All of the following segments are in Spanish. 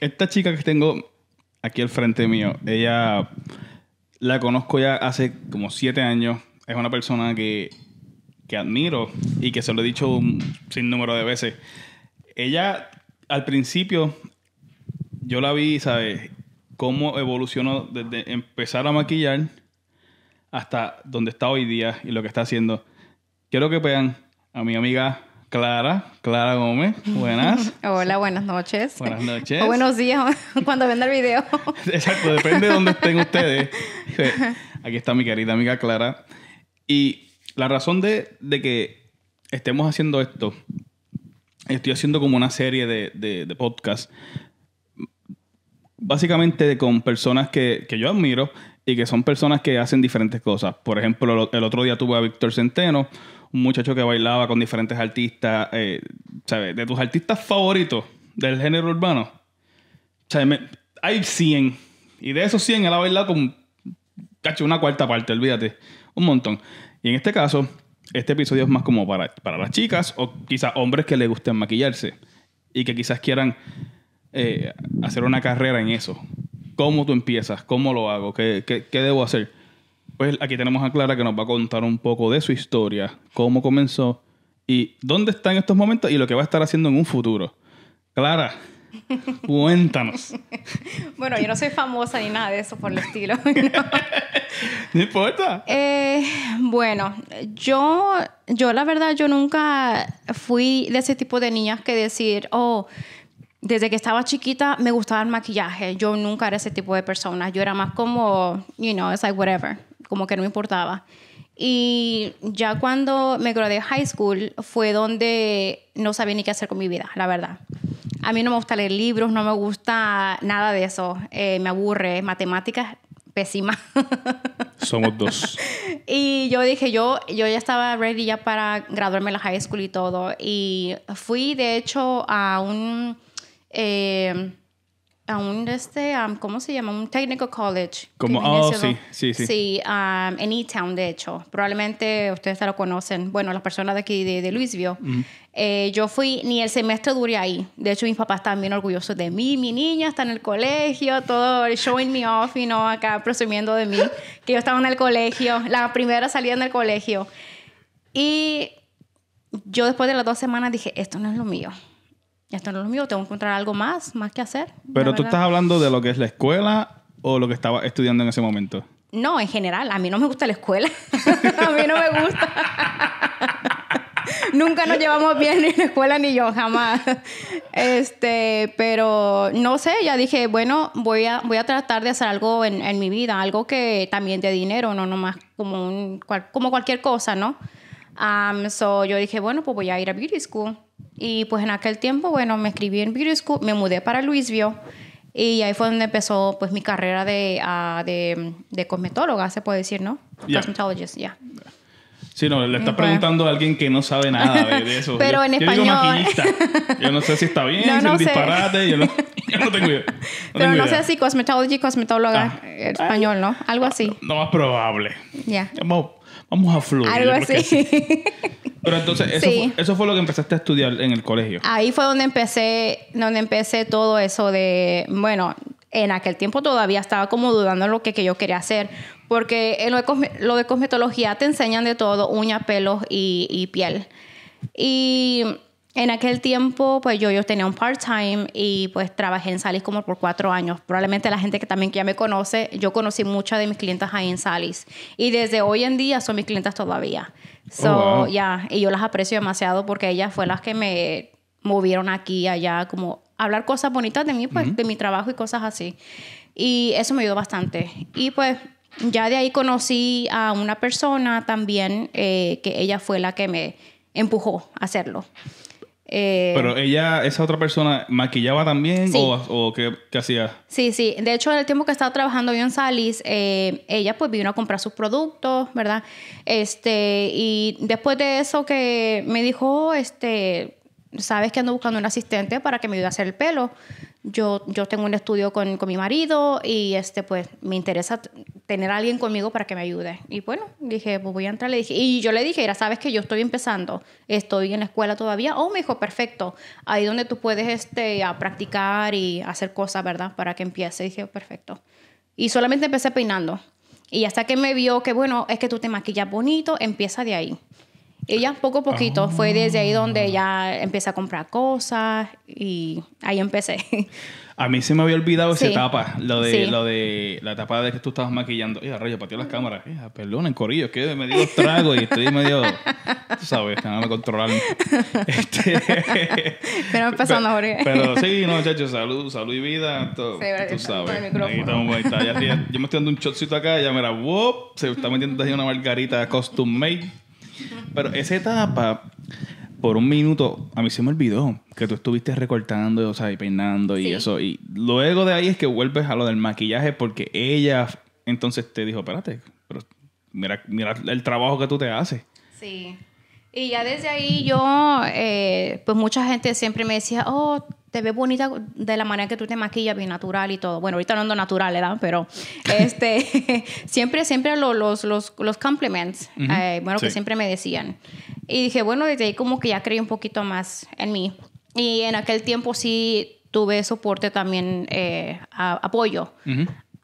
Esta chica que tengo aquí al frente mío, ella la conozco ya hace como siete años. Es una persona que, que admiro y que se lo he dicho un número de veces. Ella, al principio, yo la vi, ¿sabes? Cómo evolucionó desde empezar a maquillar hasta donde está hoy día y lo que está haciendo. Quiero que vean a mi amiga Clara, Clara Gómez. Buenas. Hola, buenas noches. Buenas noches. O buenos días cuando venda el video. Exacto, depende de dónde estén ustedes. Aquí está mi querida amiga Clara. Y la razón de, que estemos haciendo esto, estoy haciendo como una serie de, de, podcasts, básicamente con personas que, que yo admiro y que son personas que hacen diferentes cosas. Por ejemplo, el otro día tuve a Víctor Centeno, un muchacho que bailaba con diferentes artistas, eh, ¿sabes? De tus artistas favoritos del género urbano. ¿Sabes? hay 100. Y de esos 100, él ha bailado con, cacho, una cuarta parte, olvídate. Un montón. Y en este caso, este episodio es más como para, para las chicas o quizás hombres que les gusten maquillarse y que quizás quieran eh, hacer una carrera en eso. ¿Cómo tú empiezas? ¿Cómo lo hago? ¿Qué, qué, debo hacer? Pues aquí tenemos a Clara que nos va a contar un poco de su historia, cómo comenzó y dónde está en estos momentos y lo que va a estar haciendo en un futuro. Clara, Cuéntanos. bueno, yo no soy famosa ni nada de eso por el estilo. No, importa. Eh, bueno, yo, yo la verdad, yo nunca fui de ese tipo de niñas que decir, oh, desde que estaba chiquita me gustaba el maquillaje. Yo nunca era ese tipo de persona. Yo era más como, you know, it's like whatever, como que no me importaba. Y ya cuando me gradué de high school fue donde no sabía ni qué hacer con mi vida, la verdad. A mí no me gusta leer libros, no me gusta nada de eso. Eh, me aburre. Matemáticas, pésima. Somos dos. Y yo dije, yo, yo ya estaba ready ya para graduarme de la high school y todo. Y fui, de hecho, a un Em, a un, este, ¿cómo se llama? Un Technical college. Como, oh, sí, sí, sí. Sí, en E-Town, de hecho. Probablemente ustedes ya lo conocen. Bueno, las personas de aquí, de, Luis eh, yo fui, ni el semestre duré ahí. De hecho, mis papás están bien orgullosos de mí. Mi niña está en el colegio, todo showing me off y no acá presumiendo de mí. Que yo estaba en el colegio, la primera salida en el colegio. Y yo después de las dos semanas dije, esto no es lo mío ya es lo mío, tengo que encontrar algo más, más que hacer. Pero tú estás hablando de lo que es la escuela o lo que estaba estudiando en ese momento. No, en general, a mí no me gusta la escuela. a mí no me gusta. Nunca nos llevamos bien ni en la escuela ni yo, jamás. Este, pero no sé, ya dije, bueno, voy a, voy a tratar de hacer algo en, en mi vida, algo que también de dinero, no nomás como, un, como cualquier cosa, ¿no? so yo dije, bueno, pues voy a ir a beauty school. Y pues en aquel tiempo, bueno, me escribí en beauty school, me mudé para Louisville. Y ahí fue donde empezó pues mi carrera de, ah, de, de, cosmetóloga, se puede decir, ¿no? Cosmetologist, ya. Sí, no, le está preguntando a alguien que no sabe nada de, eso. Pero en español. yo no sé si está bien, si es disparate, yo no, tengo idea. Pero no sé si cosmetology, cosmetóloga, ah. eh, español, ¿no? Algo ah, así. No más probable. Ya. Yeah vamos a fluir. Algo así. Pero entonces, eso, fue, lo que empezaste a estudiar en el colegio. Ahí fue donde empecé, donde empecé todo eso de, bueno, en aquel tiempo todavía estaba como dudando en lo que, que yo quería hacer, porque lo, de cosmetología te enseñan de todo, uñas, pelos y, y piel. Y en aquel tiempo, pues yo, yo tenía un part-time y pues trabajé en Salis como por cuatro años. Probablemente la gente que también ya me conoce, yo conocí muchas de mis clientas ahí en Salis. Y desde hoy en día son mis clientas todavía. Oh, so, ya, y yo las aprecio demasiado porque ellas fue las que me movieron aquí, allá, como hablar cosas bonitas de mí, pues, de mi trabajo y cosas así. Y eso me ayudó bastante. Y pues ya de ahí conocí a una persona también eh, que ella fue la que me empujó a hacerlo. Eh, Pero ella, esa otra persona, ¿maquillaba también o, o qué, hacía? Sí, sí. De hecho, en el tiempo que estaba trabajando yo en Salis, eh, ella pues vino a comprar sus productos, ¿verdad? Este, y después de eso que me dijo, oh, este, sabes que ando buscando un asistente para que me ayude a hacer el pelo. Yo, yo tengo un estudio con, mi marido y este, pues me interesa tener alguien conmigo para que me ayude. Y bueno, dije, pues voy a entrar. dije, y yo le dije, era, sabes que yo estoy empezando, estoy en la escuela todavía. Oh, me dijo, perfecto, ahí donde tú puedes este, a practicar y hacer cosas, ¿verdad? Para que empiece. dije, perfecto. Y solamente empecé peinando. Y hasta que me vio que, bueno, es que tú te maquillas bonito, empieza de ahí ella poco a poquito ah. fue desde ahí donde ya empecé a comprar cosas y ahí empecé. A mí se me había olvidado esa etapa, lo de, lo de la etapa de que tú estabas maquillando. Ella, rayo, pateó las cámaras. Ah, perdón, en corillo, que me dio trago y estoy medio, tú sabes, que no controlarme. Este, pero empezando, mejor. Pero sí, no, muchachos, salud, salud y vida. Todo, sí, tú sabes. Ahí estamos, yo me estoy dando un shotcito acá, ya era wow, se está metiendo una margarita custom made. Pero esa etapa, por un minuto, a mí se me olvidó que tú estuviste recortando, o sea, y peinando y eso. Y luego de ahí es que vuelves a lo del maquillaje porque ella entonces te dijo, espérate, pero mira, mira el trabajo que tú te haces. Sí. Y ya desde ahí yo, eh, pues mucha gente siempre me decía, oh, te ves bonita de la manera que tú te maquillas, bien natural y todo. Bueno, ahorita no ando natural, ¿verdad? Pero este, siempre, siempre los, los, los, los compliments, eh, bueno, que siempre me decían. Y dije, bueno, desde ahí como que ya creí un poquito más en mí. Y en aquel tiempo sí tuve soporte también, eh, apoyo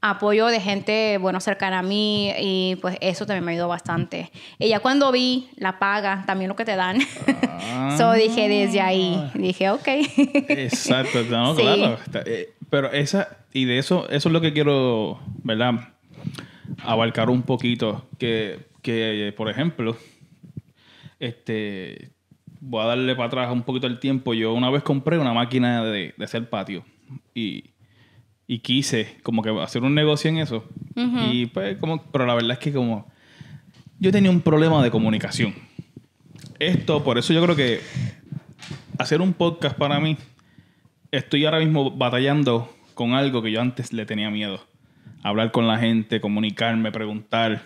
apoyo de gente, bueno, cercana a mí y pues eso también me ayudó bastante. Y ya cuando vi la paga, también lo que te dan, so dije desde ahí, ah. dije, ok. Exacto, claro. Eh, pero esa, y de eso, eso es lo que quiero, ¿verdad? Abarcar un poquito, que, por ejemplo, este, voy a darle para atrás un poquito el tiempo. Yo una vez compré una máquina de, de hacer patio y y quise como que hacer un negocio en eso. Y pues como, pero la verdad es que como yo tenía un problema de comunicación. Esto, por eso yo creo que hacer un podcast para mí, estoy ahora mismo batallando con algo que yo antes le tenía miedo. Hablar con la gente, comunicarme, preguntar.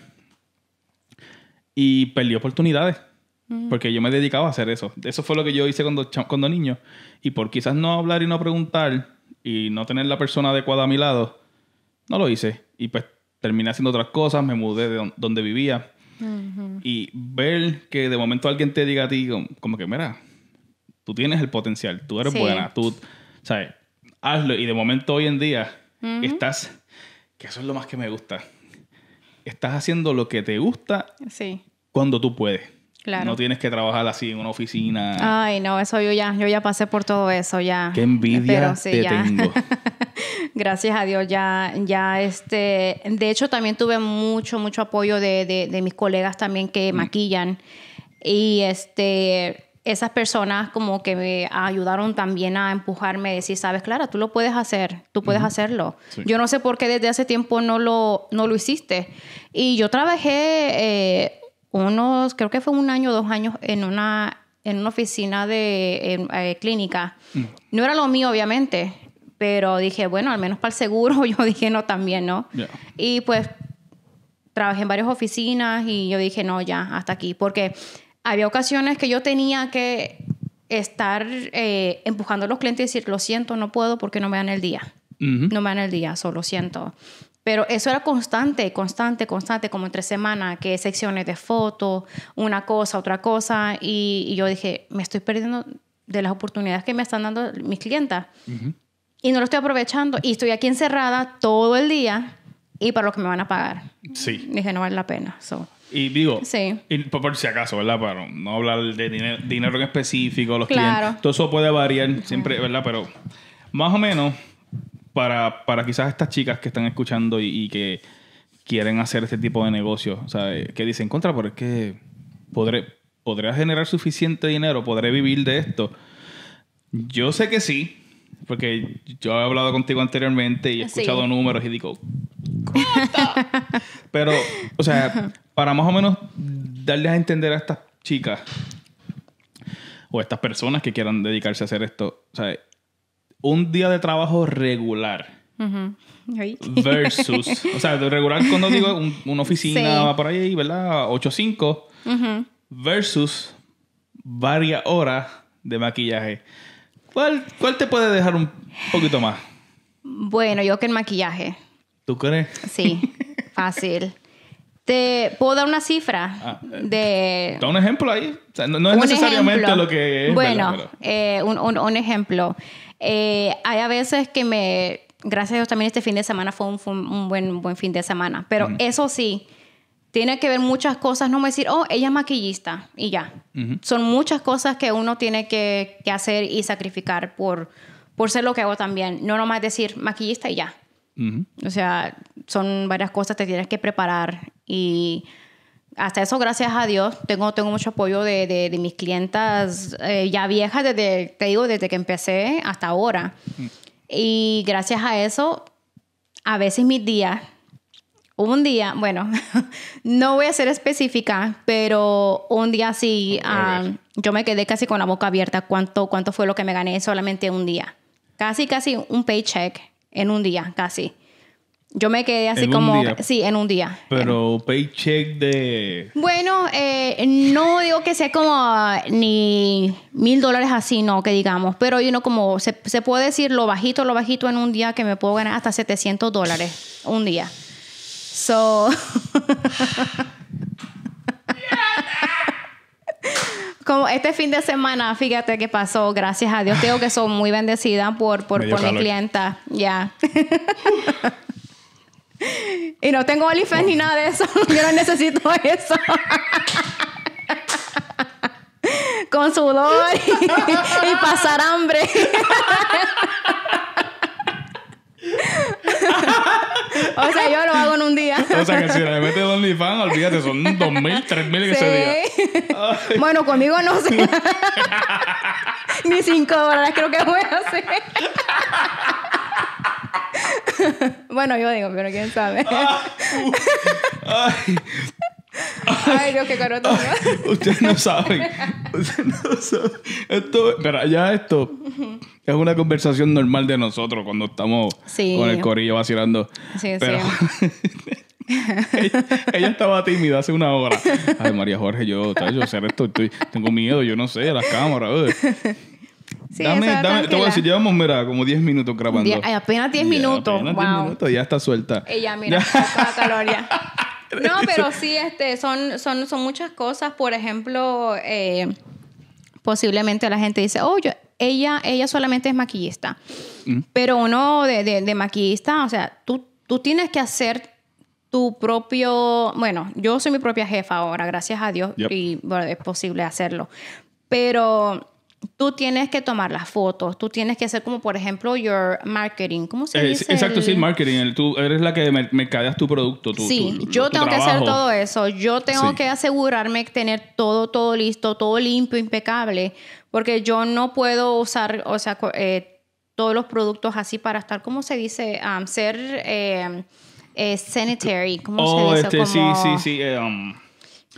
Y perdí oportunidades. Porque yo me dedicaba a hacer eso. Eso fue lo que yo hice cuando, cuando niño. Y por quizás no hablar y no preguntar, y no tener la persona adecuada a mi lado, no lo hice. Y pues terminé haciendo otras cosas, me mudé de donde vivía. Y ver que de momento alguien te diga a ti, como que, mira, tú tienes el potencial, tú eres buena, tú, ¿sabes? Hazlo. Y de momento hoy en día estás, que eso es lo más que me gusta, estás haciendo lo que te gusta sí. cuando tú puedes. No tienes que trabajar así en una oficina. Ay, no, eso yo ya, yo ya pasé por todo eso, ya. Qué envidia te tengo. Gracias a Dios, ya, ya este, de hecho también tuve mucho, mucho apoyo de, mis colegas también que mm. maquillan y este, esas personas como que me ayudaron también a empujarme, a decir, sabes, Clara, tú lo puedes hacer, tú puedes hacerlo. Yo no sé por qué desde hace tiempo no lo, lo hiciste. Y yo trabajé eh, unos, creo que fue un año o dos años en una, en una oficina de eh, clínica. Mm. No era lo mío, obviamente, pero dije, bueno, al menos para el seguro, yo dije, no, también, ¿no? Y pues trabajé en varias oficinas y yo dije, no, ya, hasta aquí, porque había ocasiones que yo tenía que estar eh, empujando a los clientes y decir, lo siento, no puedo porque no me dan el día. No me dan el día, solo siento. Pero eso era constante, constante, constante, como entre semana, que secciones de fotos, una cosa, otra cosa. Y, yo dije, me estoy perdiendo de las oportunidades que me están dando mis clientas. Y no lo estoy aprovechando. Y estoy aquí encerrada todo el día y para lo que me van a pagar. Sí. Dije, no vale la pena. Y digo, sí. por, si acaso, ¿verdad? Para no hablar de dinero, dinero en específico, los claro. clientes. Todo eso puede variar siempre, ¿verdad? Pero más o menos para, para quizás estas chicas que están escuchando y, que quieren hacer este tipo de negocio, sea, eh, Que dicen, contra, por es podré, generar suficiente dinero, podré vivir de esto. Yo sé que sí, porque yo he hablado contigo anteriormente y he escuchado números y digo, Pero, o sea, para más o menos darles a entender a estas chicas o a estas personas que quieran dedicarse a hacer esto, un día de trabajo regular versus, o sea, regular cuando digo una oficina por ahí, ¿verdad? 8-5 versus varias horas de maquillaje. ¿Cuál, ¿Cuál te puede dejar un poquito más? Bueno, yo que el maquillaje. ¿Tú crees? Sí, fácil. Te puedo dar una cifra ah, de. Eh, da un ejemplo ahí. no, es necesariamente lo que Bueno, eh, un, un, un, ejemplo. Eh, hay a veces que me, gracias a Dios también este fin de semana fue un, buen, buen fin de semana, pero eso sí, tiene que ver muchas cosas, no me decir, oh, ella es maquillista y ya. Son muchas cosas que uno tiene que, hacer y sacrificar por, por ser lo que hago también, no nomás decir maquillista y ya. O sea, son varias cosas, te tienes que preparar y hasta eso, gracias a Dios, tengo, tengo mucho apoyo de, de, mis clientas eh, ya viejas, desde, te digo, desde que empecé hasta ahora. Mm. Y gracias a eso, a veces mis días, un día, bueno, no voy a ser específica, pero un día sí, yo me quedé casi con la boca abierta cuánto, cuánto fue lo que me gané solamente un día. Casi, casi un paycheck en un día, casi. Yo me quedé así como, sí, en un día. Pero paycheck de... Bueno, eh, no digo que sea como ah, ni mil dólares así, no, que digamos, pero uno como, se, puede decir lo bajito, lo bajito en un día que me puedo ganar hasta 700 dólares un día. So... como este fin de semana, fíjate qué pasó, gracias a Dios, tengo que soy muy bendecida por, por, mi clienta, ya. Y no tengo OnlyFans ni nada de eso. Yo no necesito eso. Con sudor y, pasar hambre. o sea, yo lo hago en un día. o sea, que si le metes OnlyFans, olvídate, son 2.000, 3.000 tres mil ese día. bueno, conmigo no sé. ni cinco dólares creo que voy a hacer. Bueno, yo digo, pero quién sabe. Ah, ay, Dios, qué caro todo. Ustedes no saben. Ustedes no saben. Esto, pero ya esto es una conversación normal de nosotros cuando estamos con el corillo vacilando. Sí, sí. ella, estaba tímida hace una hora. Ay, María Jorge, yo, yo hacer esto, estoy- tengo miedo, yo no sé, las cámaras. Eh dame, dame te voy a decir, llevamos, mira, como 10 minutos grabando. apenas 10 minutos. Apenas wow. 10 minutos, ya está suelta. Ella, mira, está No, pero sí, este, son, son, son muchas cosas. Por ejemplo, eh, posiblemente la gente dice, oh, ella, ella solamente es maquillista. Mm. Pero uno de, de, maquillista, o sea, tú, tú tienes que hacer tu propio, bueno, yo soy mi propia jefa ahora, gracias a Dios, y bueno, es posible hacerlo. Pero tú tienes que tomar las fotos, tú tienes que hacer como, por ejemplo, your marketing. ¿Cómo se eh, dice? Exacto, sí, marketing. tú eres la que mercadeas tu producto. sí, yo tengo que hacer todo eso. Yo tengo que asegurarme de tener todo, todo listo, todo limpio, impecable, porque yo no puedo usar, o sea, eh, todos los productos así para estar, ¿cómo se dice? Um, ser eh, sanitary. ¿Cómo se oh, dice? Este, sí, sí, sí. Um,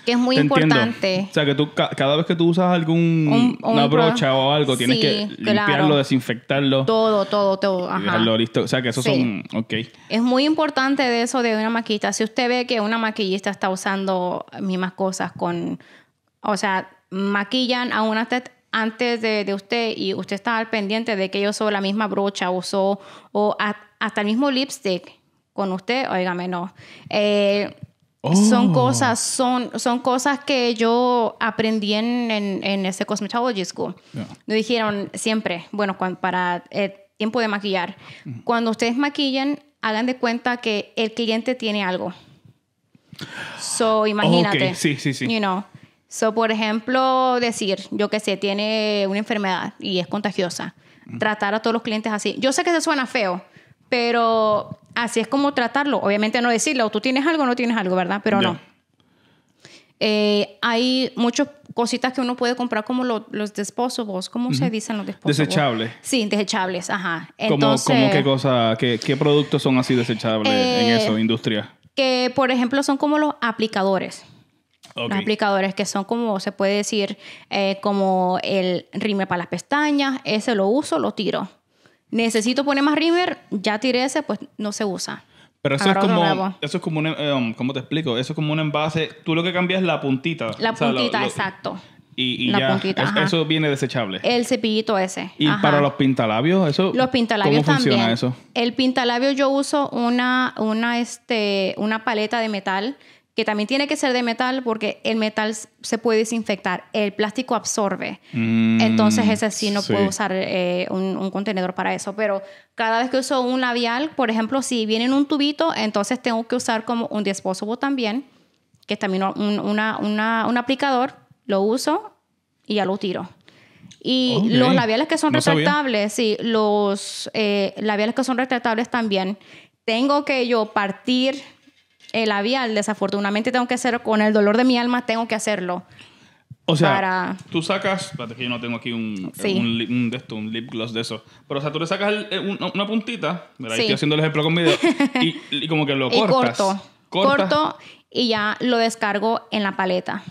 que es muy importante. O sea, que tú cada vez que tú usas algún una brocha o algo, tienes que limpiarlo, desinfectarlo. Todo, todo, todo. listo. O sea, que eso son. Ok. Es muy importante de eso de una maquillista. Si usted ve que una maquillista está usando mismas cosas con. O sea, maquillan a una antes de, usted y usted está al pendiente de que yo usó la misma brocha, usó o hasta el mismo lipstick con usted, óigame, no. Eh, son oh. cosas, son, son cosas que yo aprendí en, en, ese cosmetology school. Me dijeron siempre, bueno, para el eh, tiempo de maquillar, cuando ustedes maquillen hagan de cuenta que el cliente tiene algo. So, imagínate. Sí, sí, sí. You know. So, por ejemplo, decir, yo que sé, tiene una enfermedad y es contagiosa. Tratar a todos los clientes así. Yo sé que se suena feo, pero así es como tratarlo. Obviamente no decirlo, tú tienes algo o no tienes algo, ¿verdad? Pero no. Eh, hay muchas cositas que uno puede comprar como los disposables. ¿Cómo se dicen los disposables? Desechables. Sí, desechables, ajá. ¿Cómo, qué cosa, qué, productos son así desechables en eh, esa industria? Que, por ejemplo, son como los aplicadores. Los aplicadores que son como, se puede decir, eh, como el rime para las pestañas. Ese lo uso, lo tiro necesito poner más River, ya tiré ese, pues no se usa. Pero eso es, como, eso es como un, eh, um, ¿cómo te explico? Eso es como un envase, tú lo que cambias es la puntita. La puntita, exacto. Y, eso viene desechable. El cepillito ese. ¿Y para los pintalabios? Eso, los pintalabios ¿Cómo funciona eso? El pintalabio yo uso una, una, este, una paleta de metal que también tiene que ser de metal porque el metal se puede desinfectar, el plástico absorbe. Mm, entonces ese sí no puedo usar eh, un, contenedor para eso, pero cada vez que uso un labial, por ejemplo, si viene en un tubito, entonces tengo que usar como un disposable también, que es también un, una, una, un aplicador, lo uso y ya lo tiro. Y los labiales que son retractables, sí, los eh, labiales que son retractables también, tengo que yo partir el labial, desafortunadamente tengo que hacerlo con el dolor de mi alma, tengo que hacerlo. O sea, tú sacas, espérate que yo no tengo aquí un, un, de un lip gloss de eso, pero o sea, tú le sacas una puntita, estoy haciendo el ejemplo con video, y, y, como que lo cortas. corto, corto y ya lo descargo en la paleta.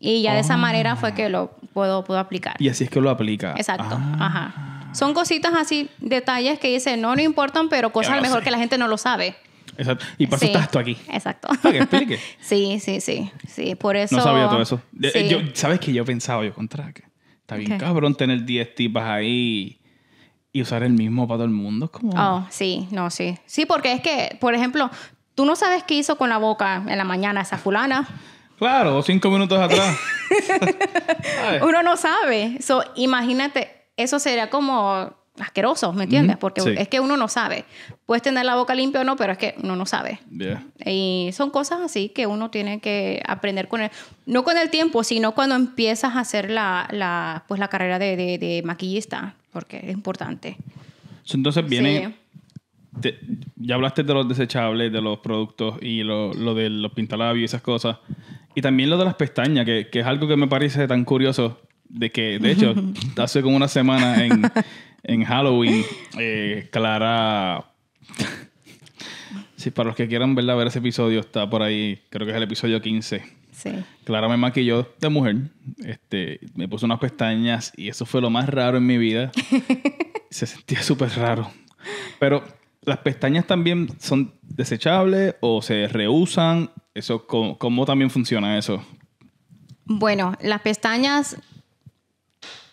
Y ya de esa ah. manera fue que lo puedo, puedo aplicar. Y así es que lo aplica. Exacto, ah. ajá. Son cositas así, detalles que dicen, no, no importan, pero cosas a lo mejor que la gente no lo sabe. Exacto. Y pasó esto aquí. Exacto. Para que explique. sí, sí, sí. Sí, por eso. No sabía todo eso. ¿Sabes que Yo pensaba, yo contra que está bien cabrón tener 10 tipas ahí y usar el mismo para todo el mundo. Como... Oh, sí, no, sí. Sí, porque es que, por ejemplo, tú no sabes qué hizo con la boca en la mañana esa fulana. Claro, cinco minutos atrás. Uno no sabe. Eso, imagínate, eso sería como asqueroso, ¿me entiendes? Porque es que uno no sabe puedes tener la boca limpia o no, pero es que uno no sabe. Y son cosas así que uno tiene que aprender con el, no con el tiempo, sino cuando empiezas a hacer la, la pues la carrera de, de, maquillista, porque es importante. Entonces viene, ya hablaste de los desechables, de los productos y lo, lo, de los pintalabios y esas cosas. Y también lo de las pestañas, que, que es algo que me parece tan curioso, de que, de hecho, hace como una semana en, en Halloween, eh, Clara si para los que quieran verla, ver ese episodio, está por ahí, creo que es el episodio 15. Sí. Clara me maquilló de mujer, este, me puso unas pestañas y eso fue lo más raro en mi vida. Se sentía súper raro. Pero las pestañas también son desechables o se reusan. Eso, cómo también funciona eso? Bueno, las pestañas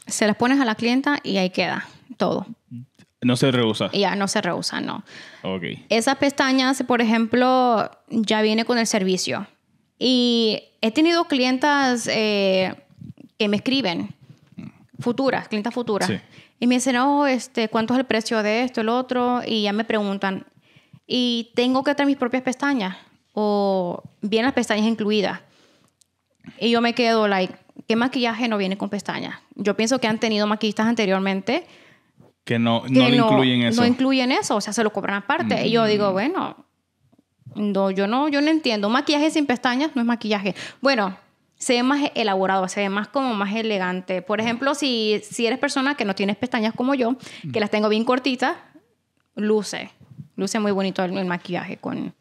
se las pones a la clienta y ahí queda todo. Mm. No se rehúsa. Ya, no se rehúsa, no. Ok. Esas pestañas, por ejemplo, ya viene con el servicio. Y he tenido clientas eh, que me escriben, futuras, clientas futuras. Y me dicen, oh, este, ¿cuánto es el precio de esto, el otro? Y ya me preguntan, ¿y tengo que traer mis propias pestañas? ¿O bien las pestañas incluidas? Y yo me quedo, like, ¿qué maquillaje no viene con pestañas? Yo pienso que han tenido maquillistas anteriormente que no, no, incluyen eso. No incluyen eso, o sea, se lo cobran aparte. Y yo digo, bueno, no, yo no, yo no entiendo. maquillaje sin pestañas no es maquillaje. Bueno, se ve más elaborado, se ve más como más elegante. Por ejemplo, si, si eres persona que no tienes pestañas como yo, que las tengo bien cortitas, luce. Luce muy bonito el, maquillaje con,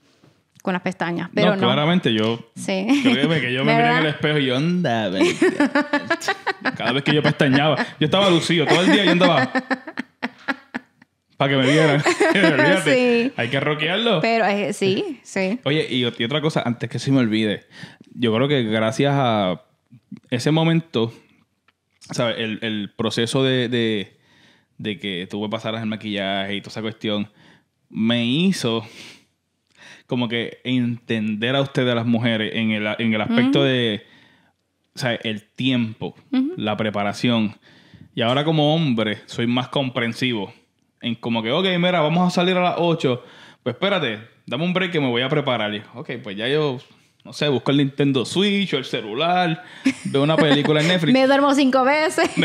con las pestañas. Pero no, claramente yo. Sí. que yo me miré en el espejo y yo andaba. Cada vez que yo pestañaba, yo estaba lucido todo el día yo andaba. Para que me vieran. sí. Hay que rockearlo. Pero eh, sí, sí. Oye, y, otra cosa, antes que se me olvide. Yo creo que gracias a ese momento, El, proceso de, que tuve que pasar el maquillaje y toda esa cuestión, me hizo como que entender a ustedes, a las mujeres, en el, aspecto de, El tiempo, la preparación. Y ahora como hombre soy más comprensivo en como que, ok, mira, vamos a salir a las 8. Pues espérate, dame un break que me voy a preparar. ok, pues ya yo, no sé, busco el Nintendo Switch o el celular, veo una película en Netflix. me duermo cinco veces.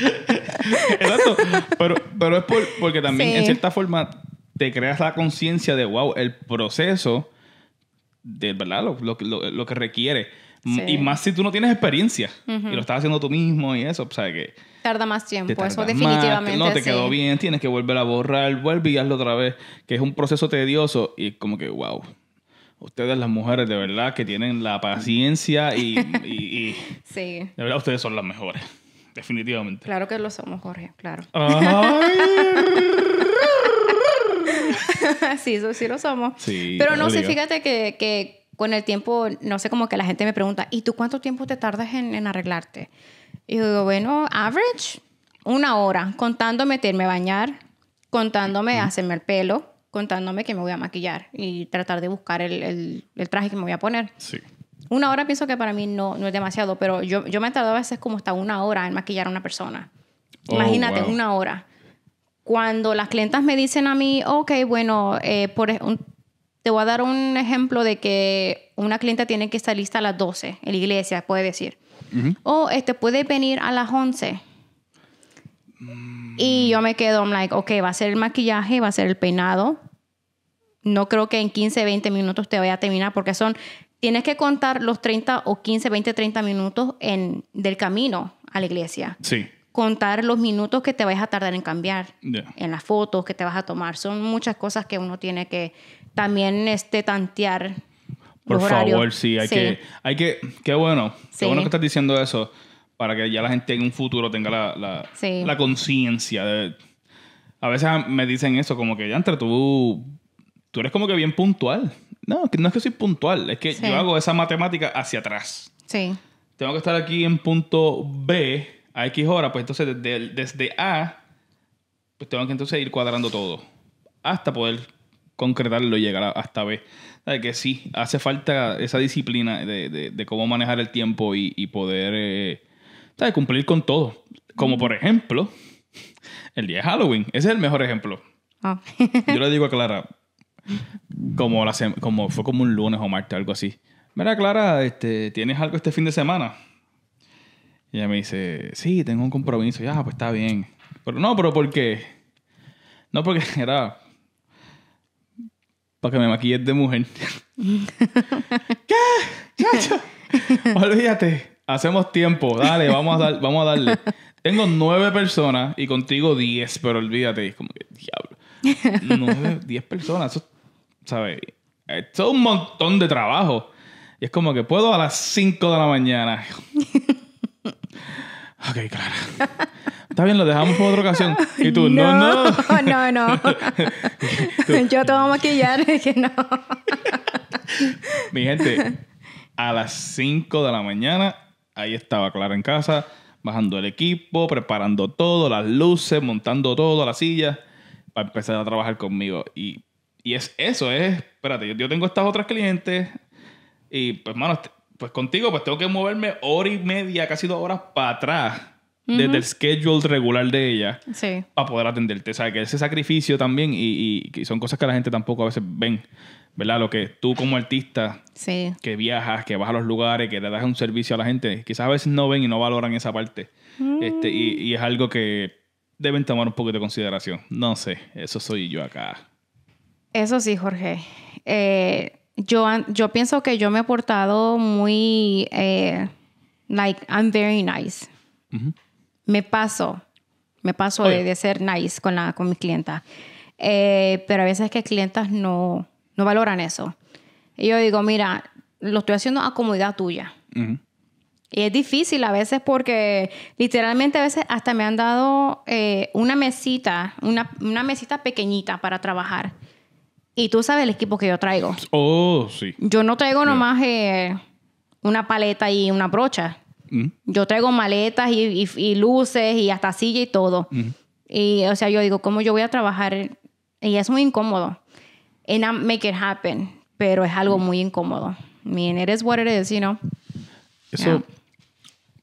Exacto. Pero, pero es porque también, en cierta forma, te creas la conciencia de, wow, el proceso de verdad lo, lo, que requiere. Y más si tú no tienes experiencia y lo estás haciendo tú mismo y eso. O sea que tarda más tiempo, eso definitivamente. no te quedó bien, tienes que volver a borrar, vuelve y hazlo otra vez, que es un proceso tedioso y como que, wow. Ustedes las mujeres de verdad que tienen la paciencia y, sí. de verdad ustedes son las mejores, definitivamente. Claro que lo somos, Jorge, claro. sí, eso sí lo somos. Pero no sé, fíjate que, que, con el tiempo, no sé, como que la gente me pregunta, ¿y tú cuánto tiempo te tardas en, en arreglarte? Y digo, bueno, average, una hora, contando meterme a bañar, contándome hacerme el pelo, contándome que me voy a maquillar y tratar de buscar el, traje que me voy a poner. Sí. Una hora pienso que para mí no, no es demasiado, pero yo, yo me he tardado a veces como hasta una hora en maquillar a una persona. Oh, Imagínate, una hora. Cuando las clientas me dicen a mí, ok, bueno, eh, por, te voy a dar un ejemplo de que una clienta tiene que estar lista a las 12 en la iglesia, puede decir. O este, puede venir a las 11. Mm. Y yo me quedo, like, ok, va a ser el maquillaje, va a ser el peinado. No creo que en 15, 20 minutos te vaya a terminar porque son, tienes que contar los 30 o 15, 20, 30 minutos en, del camino a la iglesia. Sí contar los minutos que te vas a tardar en cambiar, en las fotos que te vas a tomar. Son muchas cosas que uno tiene que también este, tantear por favor, sí, hay que, hay que, qué bueno, qué bueno que estás diciendo eso, para que ya la gente en un futuro tenga la, la, conciencia A veces me dicen eso, como que, ya entre tú, tú eres como que bien puntual. No, no es que soy puntual, es que yo hago esa matemática hacia atrás. Sí. Tengo que estar aquí en punto B a X hora, pues entonces desde, desde A, pues tengo que entonces ir cuadrando todo, hasta poder concretarlo y llegar hasta B de que sí, hace falta esa disciplina de, de, cómo manejar el tiempo y, poder eh, cumplir con todo. Como por ejemplo, el día de Halloween. Ese es el mejor ejemplo. Ah. Yo le digo a Clara, como, la como fue como un lunes o martes, algo así. Mira, Clara, este, ¿tienes algo este fin de semana? Y ella me dice, sí, tengo un compromiso. Ya, ah, pues está bien. Pero no, pero ¿por qué? No, porque era para que me maquilles de mujer. ¿Qué? Olvídate. Hacemos tiempo. Dale, vamos a, dar, vamos a darle. Tengo nueve personas y contigo diez, pero olvídate. Es como que, diablo. Nueve, diez personas. Eso, ¿sabes? Esto es un montón de trabajo. Y es como que puedo a las cinco de la mañana. ok, Claro está bien, lo dejamos por otra ocasión. Y tú, no, no. No, no. Yo te voy a maquillar, que no. Mi gente, a las 5 de la mañana, ahí estaba Clara en casa, bajando el equipo, preparando todo, las luces, montando todo, las sillas para empezar a trabajar conmigo. Y, es eso, es, espérate, yo, yo tengo estas otras clientes y pues, mano, pues contigo, pues tengo que moverme hora y media, casi dos horas para atrás desde el schedule regular de ella para poder atenderte. O que ese sacrificio también y, son cosas que la gente tampoco a veces ven, ¿verdad? Lo que tú como artista que viajas, que vas a los lugares, que le das un servicio a la gente, quizás a veces no ven y no valoran esa parte. Este, y, es algo que deben tomar un poquito de consideración. No sé, eso soy yo acá. Eso sí, Jorge. Eh, yo, yo pienso que yo me he portado muy, eh, like, I'm very nice me paso, me paso de, ser nice con, la, con mi clienta. Eh, pero a veces que clientas no, no valoran eso. Y yo digo, mira, lo estoy haciendo a comodidad tuya. Y es difícil a veces porque literalmente a veces hasta me han dado eh, una mesita, una, mesita pequeñita para trabajar. Y tú sabes el equipo que yo traigo. Oh, sí. Yo no traigo nomás eh, una paleta y una brocha. Yo traigo maletas y, luces y hasta silla y todo. Y, o sea, yo digo, ¿cómo yo voy a trabajar? Y es muy incómodo. And make it happen. Pero es algo muy incómodo. I mean, it is what it is, you know. Eso,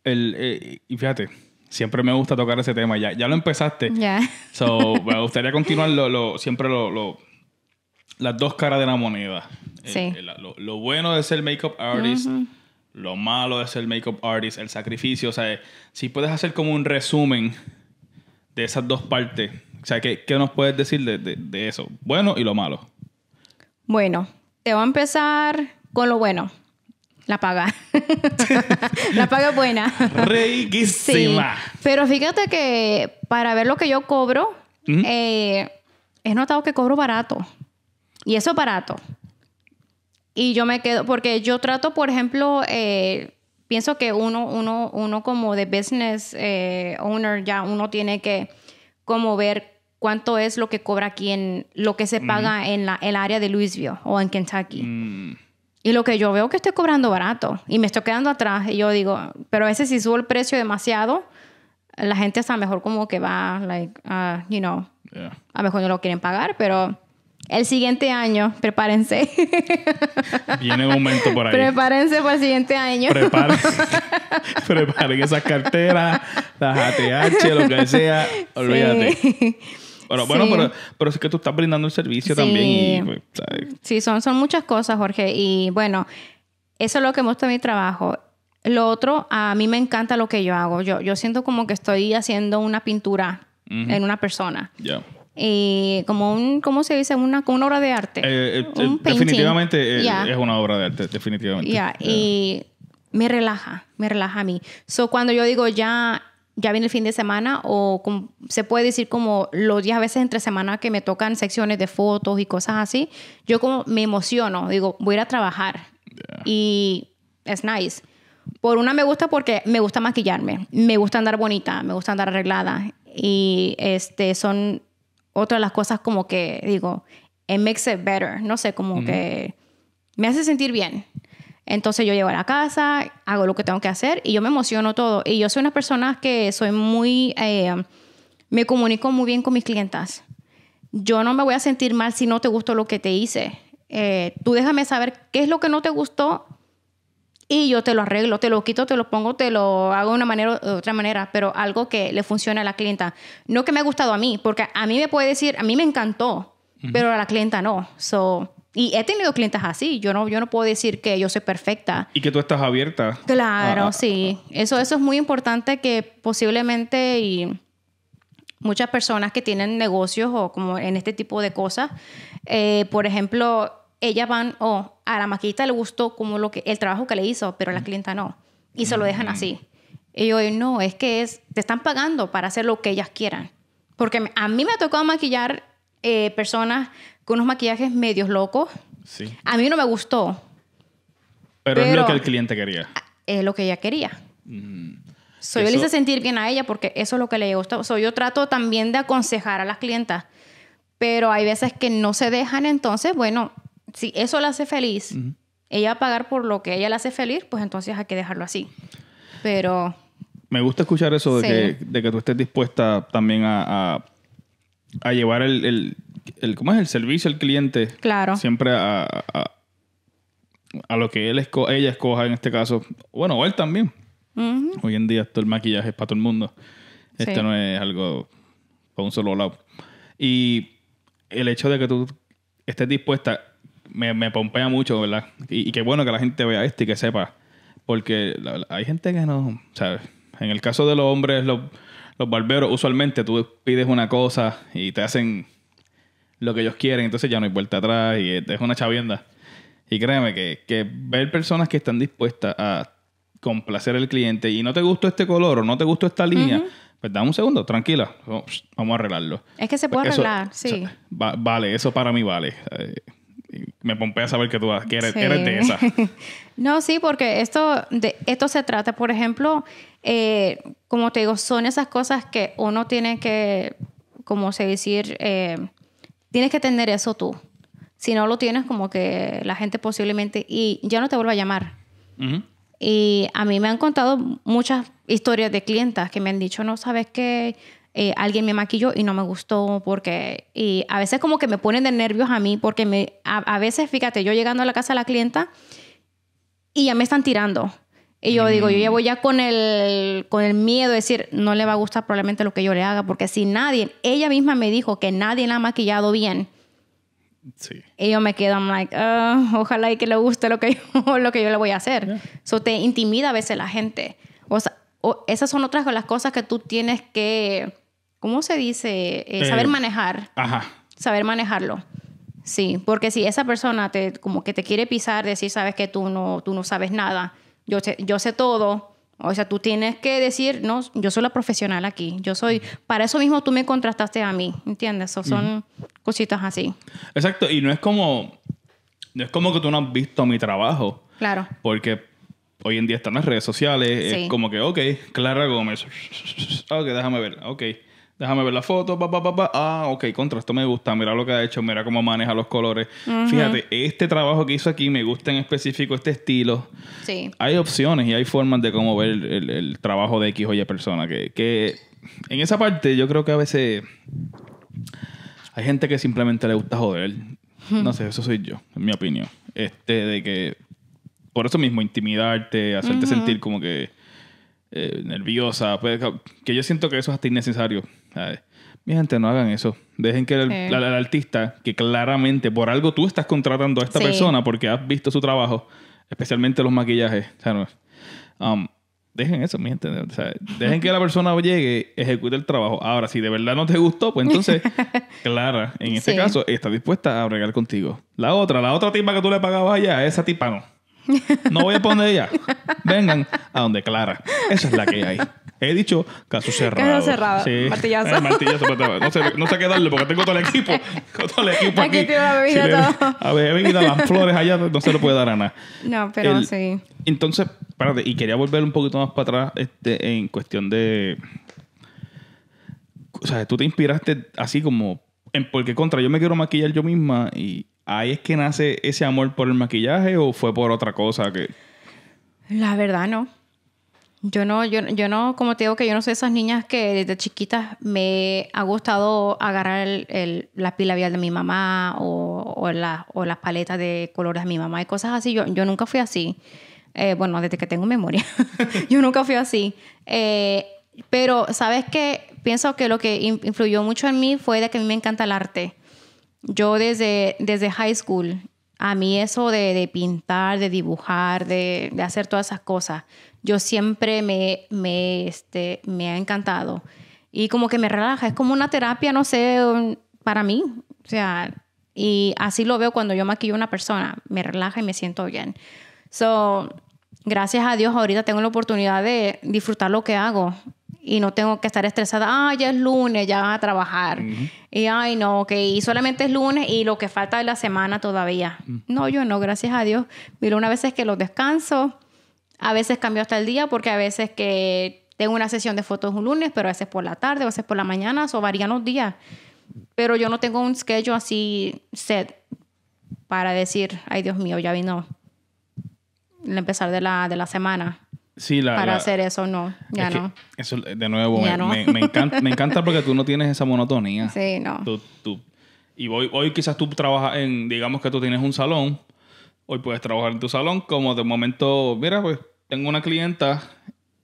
el, eh, y fíjate, siempre me gusta tocar ese tema. Ya, ya lo empezaste. Ya. So, me gustaría continuar lo, siempre lo, las dos caras de la moneda. Eh, sí. Eh, lo, bueno de ser makeup artist lo malo de ser makeup artist, el sacrificio. O sea, eh, si puedes hacer como un resumen de esas dos partes, o sea, ¿qué, nos puedes decir de, eso? Bueno y lo malo. Bueno, te voy a empezar con lo bueno. La paga. la paga es buena. Riquísima. Pero fíjate que para ver lo que yo cobro, eh, he notado que cobro barato. Y eso es barato. Y yo me quedo, porque yo trato, por ejemplo, eh, pienso que uno, uno, uno como de business eh, owner, ya uno tiene que como ver cuánto es lo que cobra aquí en lo que se paga en la, el área de Louisville o en Kentucky. Mm. Y lo que yo veo que estoy cobrando barato y me estoy quedando atrás y yo digo, pero a ese si subo el precio demasiado, la gente está mejor como que va, like, ah, you know, a lo mejor no lo quieren pagar, pero el siguiente año, prepárense. Viene un momento por ahí. Prepárense para el siguiente año. Preparen, preparen esas carteras, las ATH, lo que sea. Olvídate. Pero bueno, pero, es que tú estás brindando el servicio también. Pues, sí, son, son muchas cosas, Jorge. Y bueno, eso es lo que muestra mi trabajo. Lo otro, a mí me encanta lo que yo hago. Yo, yo siento como que estoy haciendo una pintura en una persona. Ya eh, como un, ¿cómo se dice? Una, una obra de arte. Eh, eh, eh, definitivamente es una obra de arte, definitivamente. Ya. Y me relaja, me relaja a mí. So, cuando yo digo ya ya viene el fin de semana o se puede decir como los días a veces entre semana que me tocan secciones de fotos y cosas así, yo como me emociono, digo, voy a ir a trabajar y es nice. Por una me gusta porque me gusta maquillarme, me gusta andar bonita, me gusta andar arreglada y este son otra de las cosas como que digo, it makes it better, no sé, como que me hace sentir bien. Entonces yo llego a la casa, hago lo que tengo que hacer y yo me emociono todo. Y yo soy una persona que soy muy, eh, me comunico muy bien con mis clientas. Yo no me voy a sentir mal si no te gustó lo que te hice. Eh, tú déjame saber qué es lo que no te gustó y yo te lo arreglo, te lo quito, te lo pongo, te lo hago de una manera de otra manera, pero algo que le funcione a la clienta. No que me ha gustado a mí, porque a mí me puede decir, a mí me encantó, pero a la clienta no. So, y he tenido clientes así, yo no, yo no puedo decir que yo soy perfecta. Y que tú estás abierta. Claro, ah, ah, sí. eso, eso es muy importante que posiblemente y muchas personas que tienen negocios o como en este tipo de cosas, eh, por ejemplo, ellas van, o oh, a la maquillista le gustó como lo que, el trabajo que le hizo, pero a la clienta no. Y se lo mm. dejan así. Y no, es que es, te están pagando para hacer lo que ellas quieran. Porque a mí me ha tocado maquillar eh, personas con unos maquillajes medios locos. Sí. A mí no me gustó. Pero, es lo que el cliente quería. Es lo que ella quería. Soy feliz de sentir bien a ella porque eso es lo que le gusta. yo trato también de aconsejar a las clientas. Pero hay veces que no se dejan, entonces, bueno, si eso la hace feliz, ella a pagar por lo que ella la hace feliz, pues entonces hay que dejarlo así. Pero... Me gusta escuchar eso de, que, tú estés dispuesta también a, a, llevar el, el, ¿Cómo es? El servicio al cliente. Claro. Siempre a, a, lo que él ella escoja en este caso. Bueno, o él también. Hoy en día todo el maquillaje es para todo el mundo. Esto no es algo para un solo lado. Y el hecho de que tú estés dispuesta me, pompea mucho, ¿verdad? Y, y qué bueno que la gente vea esto y que sepa. Porque hay gente que no, ¿sabes? En el caso de los hombres, los, los barberos, usualmente tú pides una cosa y te hacen lo que ellos quieren, entonces ya no hay vuelta atrás y te es una chavienda. Y créeme que, ver personas que están dispuestas a complacer al cliente y no te gustó este color o no te gustó esta línea, pues dame un segundo, tranquila, vamos a arreglarlo. Es que se pues puede arreglar, sí. vale, eso para mí vale. Eh, me a saber que tú eres, de esa. no, sí, porque esto, de esto se trata, por ejemplo, eh, como te digo, son esas cosas que uno tiene que, como se decir, eh, tienes que tener eso tú. Si no lo tienes, como que la gente posiblemente, y ya no te vuelva a llamar. Y a mí me han contado muchas historias de clientas que me han dicho, no sabes qué eh, alguien me maquilló y no me gustó porque y a veces como que me ponen de nervios a mí porque me, a, veces, fíjate, yo llegando a la casa de la clienta y ya me están tirando. Y yo digo, yo llevo ya con el, con el miedo de decir, no le va a gustar probablemente lo que yo le haga, porque si nadie, ella misma me dijo que nadie la ha maquillado bien. Sí. Y yo me quedo, I'm like, ah, ojalá y que le guste lo que yo, lo que yo le voy a hacer. Eso te intimida a veces la gente. O sea, esas son otras de las cosas que tú tienes que ¿cómo se dice? Eh, eh, saber manejar. Ajá. Saber manejarlo. Sí, porque si esa persona te, como que te quiere pisar, decir, sabes que tú no, tú no sabes nada, yo, yo sé todo, o sea, tú tienes que decir, no, yo soy la profesional aquí, yo soy, para eso mismo tú me contrastaste a mí, ¿entiendes? son cositas así. Exacto, y no es como, no es como que tú no has visto mi trabajo. Claro. Porque hoy en día están las redes sociales, es como que, ok, Clara Gómez, ok, déjame ver, ok. Déjame ver la foto, pa, pa, Ah, ok, contra, esto me gusta. Mira lo que ha hecho, mira cómo maneja los colores. Fíjate, este trabajo que hizo aquí me gusta en específico este estilo. Sí. Hay opciones y hay formas de cómo ver el, trabajo de X o Y persona. Que, en esa parte yo creo que a veces hay gente que simplemente le gusta joder. No sé, eso soy yo, en mi opinión. Este, de que por eso mismo, intimidarte, hacerte sentir como que eh, nerviosa, pues, que yo siento que eso es hasta innecesario mi gente, no hagan eso. Dejen que el, artista, que claramente por algo tú estás contratando a esta persona porque has visto su trabajo, especialmente los maquillajes. Um, dejen eso, mi gente. dejen que la persona llegue, ejecute el trabajo. Ahora, si de verdad no te gustó, pues entonces, Clara, en este caso, está dispuesta a bregar contigo. La otra, la otra tipa que tú le pagabas ya esa tipa no. No voy a poner ya. Vengan a donde Clara. Esa es la que hay. He dicho caso cerrado. Caso cerrado. Martillazo. Eh, martillazo no, sé, no sé qué darle porque tengo todo el equipo. Tengo todo el equipo aquí. aquí. la bebida todo. a ver, bebida, las flores allá no se le puede dar a nada. No, pero sí. Entonces, espérate, y quería volver un poquito más para atrás este, en cuestión de. O sea, tú te inspiraste así como. En, porque contra, yo me quiero maquillar yo misma y, ¿ahí es que nace ese amor por el maquillaje o fue por otra cosa que...? La verdad no. Yo no, yo, no, como te digo que yo no soy esas niñas que desde chiquitas me ha gustado agarrar el, la pila vial de mi mamá o, o, o, las paletas de colores de mi mamá y cosas así. Yo, yo nunca fui así. Eh, bueno, desde que tengo memoria. yo nunca fui así. Eh, pero, ¿sabes que Pienso que lo que influyó mucho en mí fue de que a mí me encanta el arte. Yo desde, desde high school, a mí eso de, pintar, de dibujar, de, hacer todas esas cosas, yo siempre me, me, este, me ha encantado. Y como que me relaja, es como una terapia, no sé, para mí. O sea, y así lo veo cuando yo maquillo a una persona, me relaja y me siento bien. So, gracias a Dios ahorita tengo la oportunidad de disfrutar lo que hago y no tengo que estar estresada, ah, ya es lunes, ya a trabajar. Y ay, no, que y solamente es lunes y lo que falta de la semana todavía. No, yo no, gracias a Dios. Mira, una vez es que los descanso, a veces cambio hasta el día porque a veces que tengo una sesión de fotos un lunes, pero a veces por la tarde, a veces por la mañana, o varían los días. Pero yo no tengo un schedule así set para decir, ay, Dios mío, ya vino el empezar de la, de la semana para hacer eso, no, ya no. de nuevo, me, encanta, porque tú no tienes esa monotonía. Sí, no. y hoy, hoy quizás tú trabajas en, digamos que tú tienes un salón, hoy puedes trabajar en tu salón, como de momento, mira, pues tengo una clienta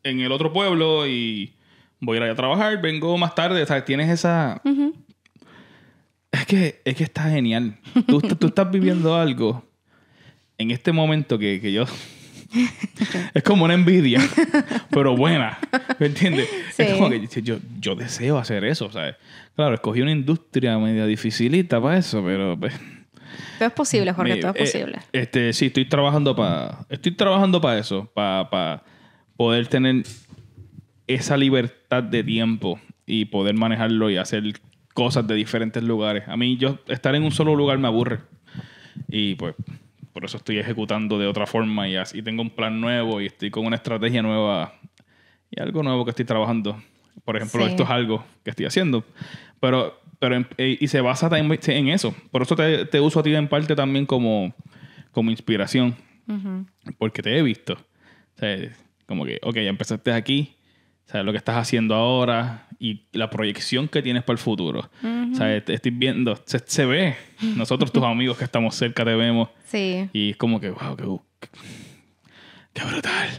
en el otro pueblo y voy a ir a trabajar, vengo más tarde, o tienes esa... Es que, es que está genial. Tú, estás viviendo algo en este momento que yo es como una envidia, pero buena. ¿Me entiendes? yo, yo deseo hacer eso, ¿sabes? Claro, escogí una industria media dificilita para eso, pero... Pues, todo es posible, Jorge, todo es eh, posible. este, sí, estoy trabajando para... Estoy trabajando para eso, para, para poder tener esa libertad de tiempo y poder manejarlo y hacer cosas de diferentes lugares. A mí yo estar en un solo lugar me aburre. Y pues por eso estoy ejecutando de otra forma y así tengo un plan nuevo y estoy con una estrategia nueva y algo nuevo que estoy trabajando. Por ejemplo, esto es algo que estoy haciendo. Pero, pero em, eh, y se basa también en eso. Por eso te, uso a ti en parte también como, como inspiración. Porque te he visto. O sea, como que, ok, ya empezaste aquí, sabes lo que estás haciendo ahora, y la proyección que tienes para el futuro. O sea, estoy viendo, se, ve. Nosotros, tus amigos que estamos cerca, te vemos. Sí. Y es como que, wow, qué, brutal.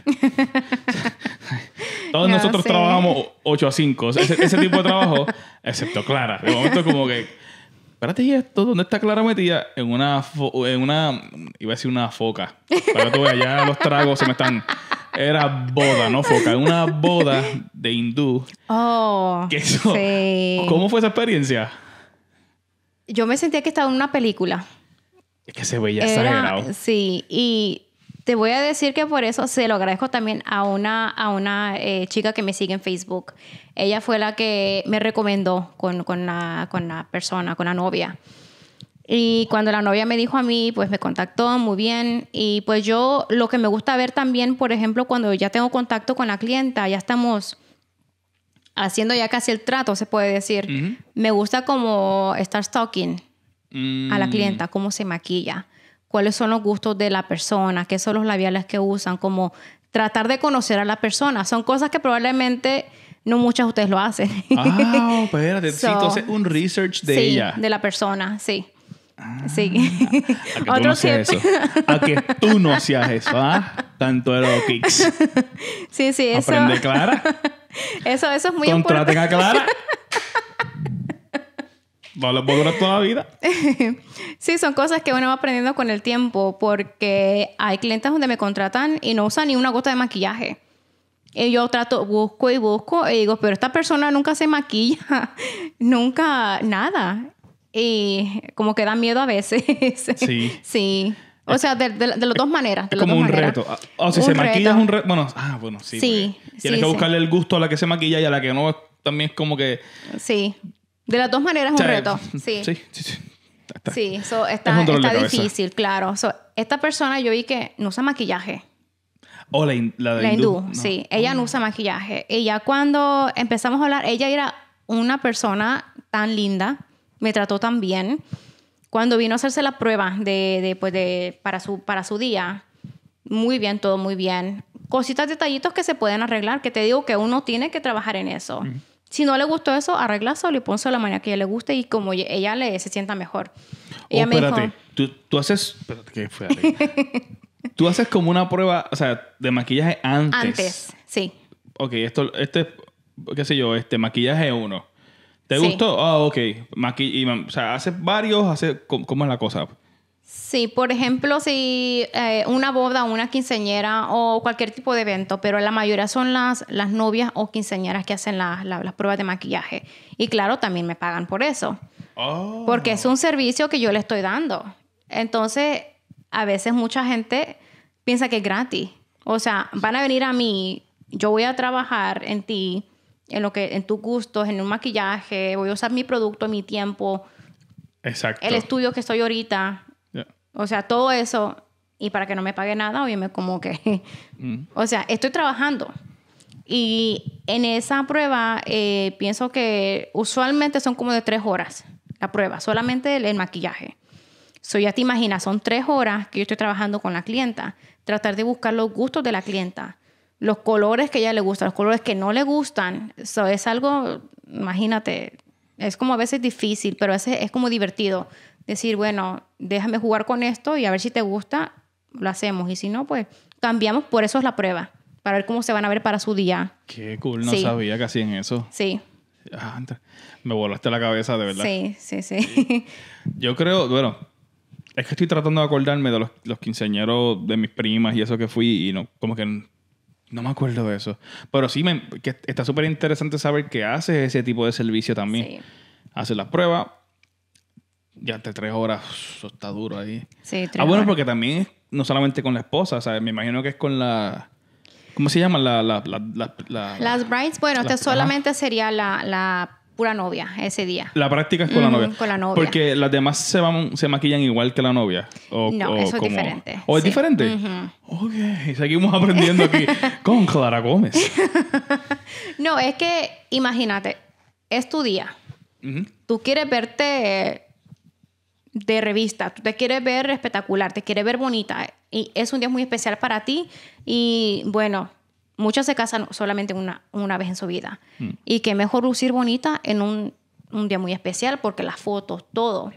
Todos nosotros trabajamos 8 a 5. Ese, tipo de trabajo, excepto Clara. De momento, como que espérate, ¿y esto? ¿Dónde está Clara metida? En una, en una, iba a decir una foca. Para tú veas, ya los tragos se me están, era boda, no foca. Una boda de hindú. Oh. ¿Cómo fue esa experiencia? Yo me sentía que estaba en una película. Es que se veía exagerado. Sí, y te voy a decir que por eso se lo agradezco también a una, a una eh, chica que me sigue en Facebook. Ella fue la que me recomendó con, con, con la persona, con la novia. Y cuando la novia me dijo a mí, pues me contactó muy bien. Y pues yo lo que me gusta ver también, por ejemplo, cuando ya tengo contacto con la clienta, ya estamos haciendo ya casi el trato, se puede decir. Me gusta como estar stalking a la mm. clienta, cómo se maquilla, cuáles son los gustos de la persona, qué son los labiales que usan, como tratar de conocer a la persona. Son cosas que probablemente no muchas de ustedes lo hacen. Ah, espérate. un research de ella. de la persona, sí sí. Ah, a que Otro tú no eso. A que tú no hacías eso, ¿ah? Tanto de los kicks. Sí, sí, eso. Aprende Clara. eso, eso es muy Contraten a Clara. No va a durar toda la vida. sí, son cosas que uno va aprendiendo con el tiempo porque hay clientes donde me contratan y no usan ni una gota de maquillaje. Y yo trato, busco y busco y digo, pero esta persona nunca se maquilla, nunca, nada. Y como que da miedo a veces. sí. Sí. O sea, de, las dos maneras. es como un reto. Ah, o si se maquilla es un reto. Bueno, ah, bueno, sí. Sí. Tienes que buscarle el gusto a la que se maquilla y a la que no. También es como que. Sí. De las dos maneras es un reto. Sí. Sí, sí, sí. Está, difícil, claro. esta persona yo vi que no usa maquillaje. O la, de hindú. Sí, ella no oh. usa maquillaje. ella cuando empezamos a hablar, ella era una persona tan linda me trató tan bien. Cuando vino a hacerse la prueba de, de, pues, de, para, su, para su día, muy bien, todo muy bien. Cositas, detallitos que se pueden arreglar, que te digo que uno tiene que trabajar en eso. Si no le gustó eso, arregla solo y ponse la manera que ella le guste y como ella le se sienta mejor. espérate, ¿Tú, haces... Espérate, que fue tú haces como una prueba, o sea, de maquillaje antes. Antes, sí. Ok, esto, este, qué sé yo, este maquillaje uno. ¿Te gustó? Ah, ok. o sea, varios, hace, ¿cómo, es la cosa? Sí, por ejemplo, si eh, una boda, una quinceñera o cualquier tipo de evento, pero la mayoría son las, las novias o quinceñeras que hacen las pruebas de maquillaje. Y claro, también me pagan por eso. Oh. Porque es un servicio que yo le estoy dando. Entonces, a veces mucha gente piensa que es gratis. O sea, van a venir a mí, yo voy a trabajar en ti, en lo que en tus gustos, en un maquillaje, voy a usar mi producto, mi tiempo. Exacto. El estudio que estoy ahorita. O sea, todo eso y para que no me pague nada, oye, como que mm. O sea, estoy trabajando. Y en esa prueba eh, pienso que usualmente son como de tres horas la prueba, solamente el, el maquillaje. Soy, ya te imaginas, son tres horas que yo estoy trabajando con la clienta, tratar de buscar los gustos de la clienta, los colores que a ella le gustan, los colores que no le gustan. Eso es algo, imagínate, es como a veces difícil, pero a veces es como divertido. Decir, bueno, déjame jugar con esto y a ver si te gusta, lo hacemos. Y si no, pues cambiamos. Por eso es la prueba, para ver cómo se van a ver para su día. Qué cool, no sabía que hacían eso. Sí. Ah, me volaste la cabeza, de verdad. Sí, sí, sí, Yo creo, bueno, es que estoy tratando de acordarme de los, los quinceañeros de mis primas y eso que fui y no, como que no me acuerdo de eso. Pero sí, me, está súper interesante saber que hace ese tipo de servicio también. Sí. la las pruebas. Ya te tres horas, está duro ahí. Sí, tres Ah, bueno, porque también no solamente con la esposa, sea Me imagino que es con la... ¿Cómo se llama? La, las brides, bueno, este solamente sería la pura novia ese día. La práctica es con la novia. Porque las demás se, van, se maquillan igual que la novia. no, eso es diferente. ¿O es diferente? Ok, seguimos aprendiendo aquí con Clara Gómez. no, es que imagínate, es tu día. Tú quieres verte de revista, tú te quieres ver espectacular, te quieres ver bonita. Y es un día muy especial para ti. Y bueno, muchas se casan solamente una, una vez en su vida. Mm. Y qué mejor lucir bonita en un, día muy especial porque las fotos, todo.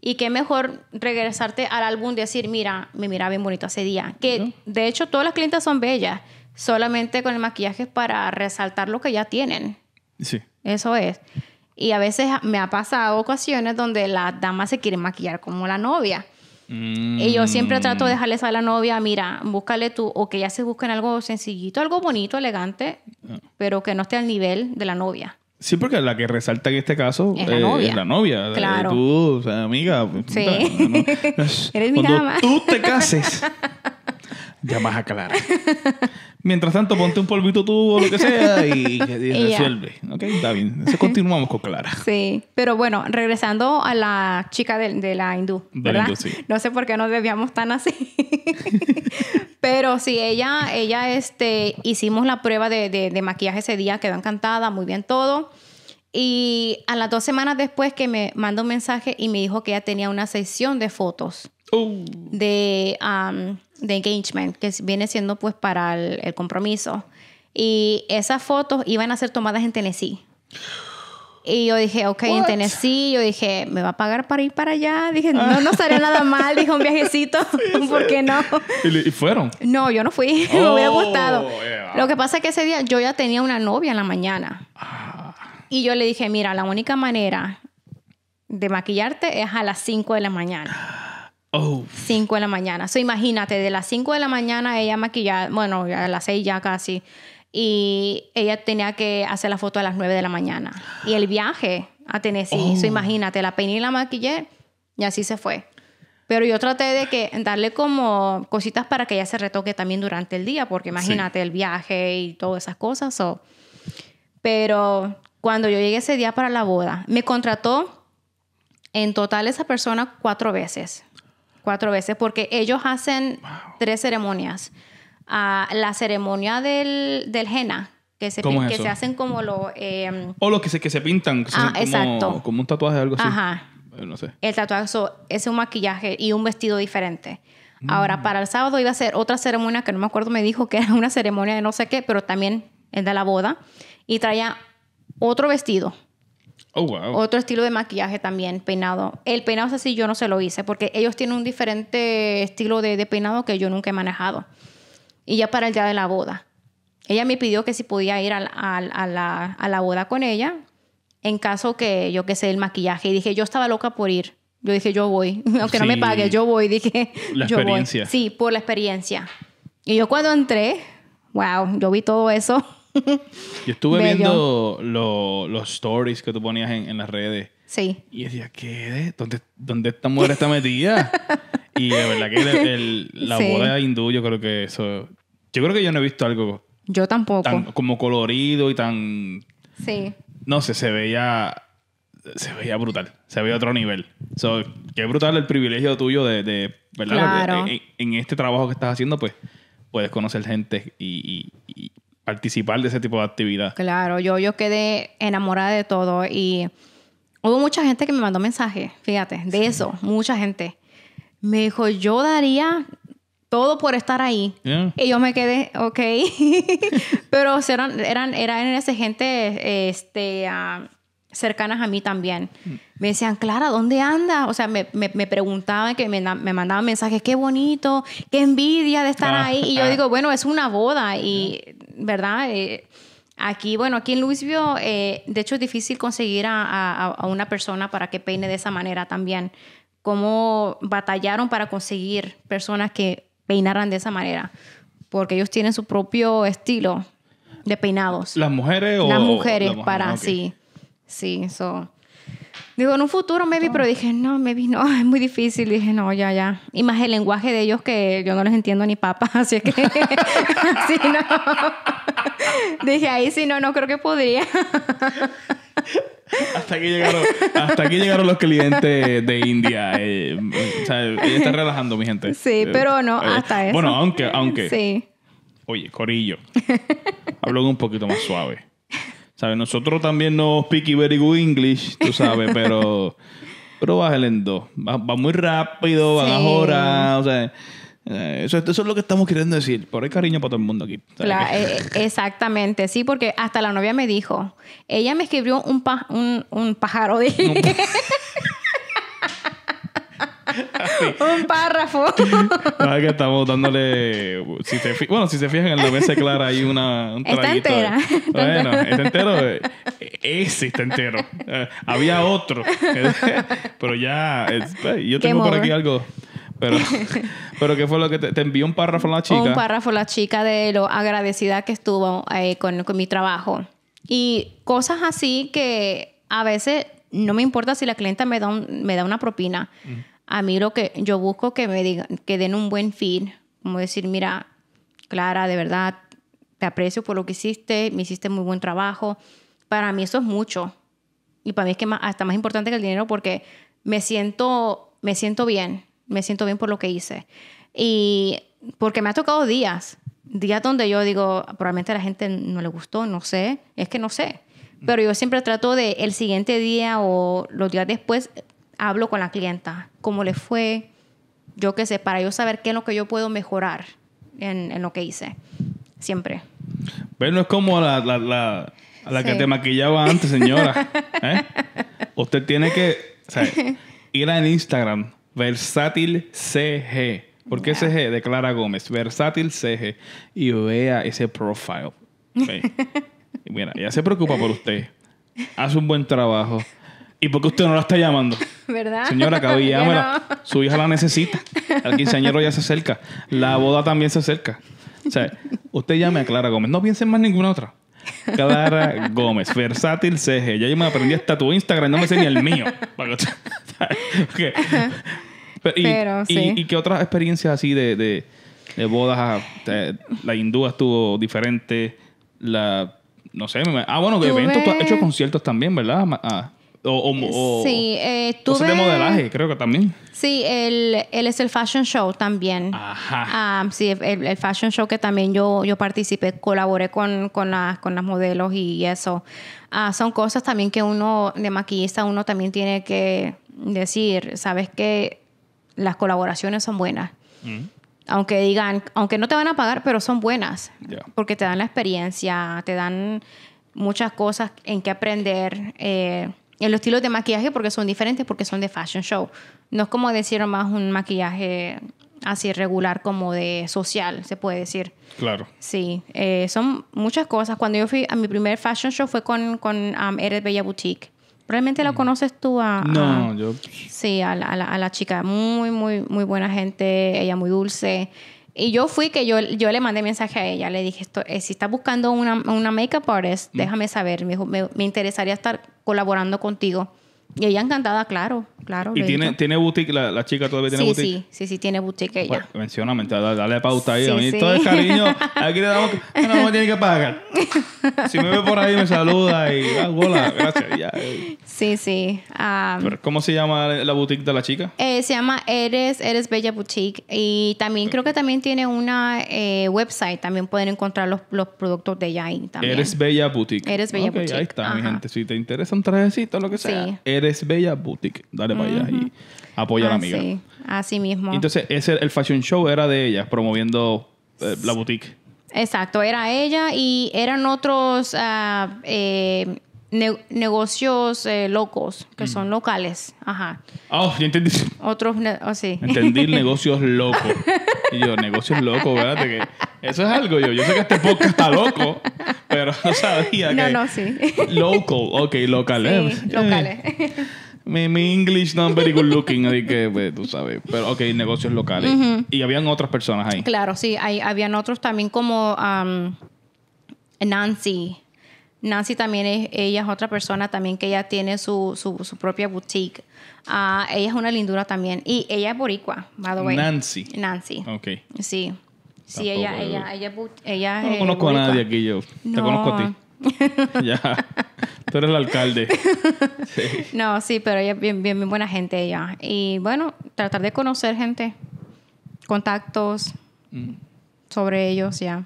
Y qué mejor regresarte al álbum y decir, mira, me miraba bien bonito ese día. Que de hecho todas las clientas son bellas, solamente con el maquillaje es para resaltar lo que ya tienen. Sí. Eso es. Y a veces me ha pasado ocasiones donde las damas se quieren maquillar como la novia. Y yo siempre trato de mm. dejarles a la novia, mira, búscale tú, o que ya se busquen algo sencillito, algo bonito, elegante, ah. pero que no esté al nivel de la novia. Sí, porque la que resalta en este caso es la novia. Eh, claro. Tú, o sea, amiga. Sí. Eres mi tú te cases, Llamas a Clara. Mientras tanto, ponte un polvito tú o lo que sea y, resuelve. Ok, está bien. continuamos con Clara. Sí, pero bueno, regresando a la chica de, la hindú. De la hindú, No sé por qué nos debíamos tan así. pero sí, ella, ella, este, hicimos la prueba de, maquillaje ese día, quedó encantada, muy bien todo. Y a las dos semanas después que me mandó un mensaje y me dijo que ella tenía una sesión de fotos. Oh. De de engagement, que viene siendo pues para el, compromiso. Y esas fotos iban a ser tomadas en Tennessee. Y yo dije, ok, en Tennessee, yo dije, ¿me va a pagar para ir para allá? Dije, ah. no, no estaría nada mal, Dijo un viajecito, ¿por qué no? ¿Y, fueron? No, yo no fui, me hubiera oh, gustado. Lo que pasa es que ese día yo ya tenía una novia en la mañana. Ah. Y yo le dije, mira, la única manera de maquillarte es a las 5 de la mañana. Oh. cinco 5 de la mañana. So, imagínate, de las 5 de la mañana ella maquillada, bueno, a las 6 ya casi, y ella tenía que hacer la foto a las 9 de la mañana. Y el viaje a Tennessee, oh. imagínate, la peiné y la maquillé, y así se fue. Pero yo traté de que darle como cositas para que ella se retoque también durante el día, porque imagínate el viaje y todas esas cosas. Pero cuando yo llegué ese día para la boda, me contrató en total esa persona cuatro veces cuatro veces, porque ellos hacen tres ceremonias. Ah, la ceremonia del, del que se, que se hacen como lo em, o los que se, que se pintan, ah, como, exacto. como un tatuaje o algo así. Ajá. Eh, el tatuaje es un maquillaje y un vestido diferente. Ahora, mm. para el sábado iba a ser otra ceremonia que no me acuerdo, me dijo que era una ceremonia de no sé qué, pero también es de la boda. Y traía otro vestido Oh, Otro estilo de maquillaje también, peinado. El peinado es así, yo no se lo hice, porque ellos tienen un diferente estilo de, de, peinado que yo nunca he manejado. Y ya para el día de la boda. Ella me pidió que si podía ir a, la, boda con ella, en caso que yo que sé el maquillaje. Y dije, yo estaba loca por ir. Yo dije, yo voy. Aunque no me pague, yo voy. Dije, la experiencia. Sí, por la experiencia. Y yo cuando entré, wow, yo vi todo eso. Yo estuve viendo los stories que tú ponías en, en, las redes. Sí. Y decía, ¿qué? ¿Dónde, dónde esta mujer está metida? y la verdad que la boda hindú, yo creo que eso. Yo creo que yo no he visto algo. Yo tampoco. como colorido y tan. Sí. No sé, se veía. Se veía brutal. Se veía otro nivel. So, qué brutal el privilegio tuyo de. ¿Verdad? En, este trabajo que estás haciendo, pues puedes conocer gente y participar de ese tipo de actividad. Claro, yo, yo quedé enamorada de todo y hubo mucha gente que me mandó mensajes, fíjate, de eso, mucha gente. Me dijo, yo daría todo por estar ahí. Y yo me quedé, ok. Pero eran, eran, eran ese gente, este... Ah, cercanas a mí también. Mm. Me decían, Clara, ¿dónde andas? O sea, me, me, preguntaban, que me, me, mandaban mensajes, qué bonito, qué envidia de estar ah, ahí. Y yo ah. digo, bueno, es una boda y, ¿verdad? Eh, aquí, bueno, aquí en Luisbio eh, de hecho es difícil conseguir a, a, una persona para que peine de esa manera también. ¿Cómo batallaron para conseguir personas que peinaran de esa manera? Porque ellos tienen su propio estilo de peinados. ¿Las mujeres Las mujeres, para, ah, sí. Sí, eso. Digo, en un futuro, maybe, pero dije, no, maybe no, es muy difícil. Dije, no, ya, ya. Y más el lenguaje de ellos que yo no les entiendo ni papa, así es que. así no. dije, ahí sí, no, no creo que podría. Hasta aquí, llegaron, hasta aquí llegaron los clientes de India. Eh, o sea, ella está relajando, mi gente. Sí, eh, pero no, eh, hasta eso. Bueno, aunque, aunque. Sí. Oye, Corillo. Hablo un poquito más suave. ¿Sabes? Nosotros también no speak very good English, tú sabes, pero. Pero bájale en Va, muy rápido, va a jorar, o sea. Eh, eso, eso, es lo que estamos queriendo decir. Por el cariño para todo el mundo aquí. Eh, eh, exactamente, sí, porque hasta la novia me dijo. Ella me escribió un, un, un pájaro. De... Un párrafo. no, es que estamos dándole. bueno, si se fijan en la mesa clara, hay una, un Está entera. Bueno, está entero. Ese eh, eh, está entero. Eh, había otro. pero ya. Pues, yo tengo por aquí algo. Pero, pero ¿qué fue lo que te, envió un párrafo a la chica? Un párrafo a la chica de lo agradecida que estuvo con, con mi trabajo. Y cosas así que a veces no me importa si la clienta me da, me da una propina a mí lo que yo busco que me digan, que den un buen feed, como decir, mira, Clara, de verdad, te aprecio por lo que hiciste, me hiciste muy buen trabajo. Para mí eso es mucho. Y para mí es que hasta más importante que el dinero porque me siento, me siento bien, me siento bien por lo que hice. Y porque me ha tocado días, días donde yo digo, probablemente a la gente no le gustó, no sé, es que no sé. Pero yo siempre trato de el siguiente día o los días después hablo con la clienta, cómo le fue, yo qué sé, para yo saber qué es lo que yo puedo mejorar en, lo que hice. Siempre. Pero no es como la, que te maquillaba antes, señora. ¿eh? Usted tiene que ir a Instagram, versátil CG. ¿Por qué CG? De Clara Gómez, versátil CG. Y vea ese profile. Mira, ella se preocupa por usted. Hace un buen trabajo. ¿Y por qué usted no la está llamando? ¿Verdad? Señora, cabrón, Su hija la necesita. El quinceañero ya se acerca. La boda también se acerca. O sea, usted llame a Clara Gómez. No piensen más ninguna otra. Clara Gómez, versátil CG. Ya yo me aprendí hasta tu Instagram, no me sé ni el mío. y, qué otras experiencias así de, bodas? Ah, la hindúa estuvo diferente. La. No sé. Me, ah, bueno, ¿Qué eventos. Tú has hecho conciertos también, ¿verdad? Ah. O, o, eh, sí, eh, de modelaje, creo que también. Sí, él, él es el fashion show también. Ajá. Ah, sí, el, el, fashion show que también yo, yo participé, colaboré con, con, con las modelos y eso. Ah, son cosas también que uno, de maquillista, uno también tiene que decir, sabes que las colaboraciones son buenas. Mm. Aunque digan, aunque no te van a pagar, pero son buenas. Porque te dan la experiencia, te dan muchas cosas en que aprender. Eh, en los estilos de maquillaje porque son diferentes, porque son de fashion show. No es como decir más un maquillaje así regular como de social, se puede decir. Claro. Sí, eh, son muchas cosas. Cuando yo fui a mi primer fashion show fue con, con um, Bella Boutique. Realmente la mm. conoces tú a... No, yo... Sí, a, la, a la, chica. Muy, muy, muy buena gente. Ella muy dulce. Y yo fui que yo, le mandé mensaje a ella, le dije, esto, eh, si estás buscando una, una make artist, mm. déjame saber, me, interesaría estar colaborando contigo. Y ella encantada, claro, claro. ¿Y tiene, tiene boutique? La, chica todavía tiene boutique? Sí, sí, sí, tiene boutique ella. Bueno, dale, pauta ahí. a mí todo el cariño. Aquí le damos... No, me tiene que pagar. Si me ve por ahí, me saluda y... Ah, hola, gracias. Sí, sí. Pero, ¿Cómo se llama la boutique de la chica? Eh, se llama Eres, Eres Bella Boutique. Y también creo que también tiene una eh, website. También pueden encontrar los, los productos de ella ahí también. Eres Bella Boutique. Eres Bella Boutique. ahí está, mi gente. Si te interesa un trajecito, lo que sea. Sí. Eres Bella Boutique. Dale allá y apoya a la ah, amiga. Sí, así mismo. Entonces, ese, el fashion show era de ellas, promoviendo eh, la boutique. Exacto, era ella y eran otros ah, eh, negocios eh, locos, que son mm. locales. Ajá. Oh, yo entendí. Otros, oh, sí. Entendí negocios locos. Y yo, negocios locos, ¿verdad? eso es algo yo. Yo sé que este podcast está loco, pero no sabía que... No, sí. Local, ok, locales. Eh. locales. mi, mi English not very good looking, así que pues, tú sabes. Pero ok, negocios locales. Y habían otras personas ahí. Claro, sí. Hay, habían otros también como Nancy. Nancy también es, ella es otra persona también que ella tiene su, su, su propia boutique. Ah, ella es una lindura también. Y ella es boricua, by the way. Nancy. Nancy. Ok. Sí. Sí, ella, ella, ella, No, conozco a nadie aquí yo. Te conozco a ti. ya. Tú eres el alcalde. No, sí, pero ella es bien, bien, buena gente ella. Y bueno, tratar de conocer gente, contactos mm. sobre ellos, ya.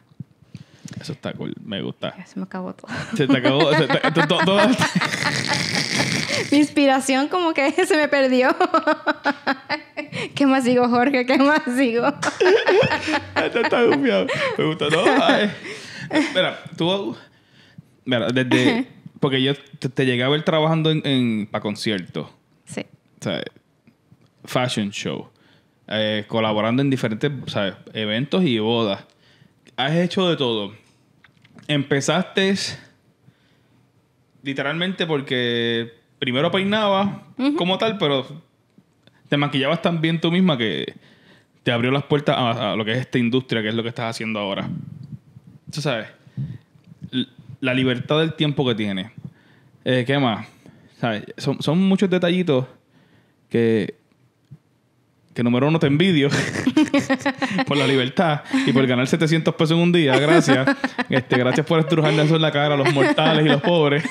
Eso está cool, me gusta. se me acabó todo. Se te acabó. todo, Mi inspiración como que se me perdió. ¿Qué más digo, Jorge? ¿Qué más digo? Esto está gufiado. Me gusta todo. Mira, tú. Mira, desde. Porque yo te, llegué a ver trabajando en, para conciertos. Sí. O sea, fashion show. Eh, colaborando en diferentes ¿sabes? eventos y bodas has hecho de todo. Empezaste literalmente porque primero peinabas como tal, pero te maquillabas tan bien tú misma que te abrió las puertas a, lo que es esta industria, que es lo que estás haciendo ahora. Tú sabes, la libertad del tiempo que tienes. Eh, ¿Qué más? ¿Sabes? son muchos detallitos que que número uno te envidio por la libertad y por ganar 700 pesos en un día, gracias. Este, gracias por estrujarle eso en la cara a los mortales y los pobres.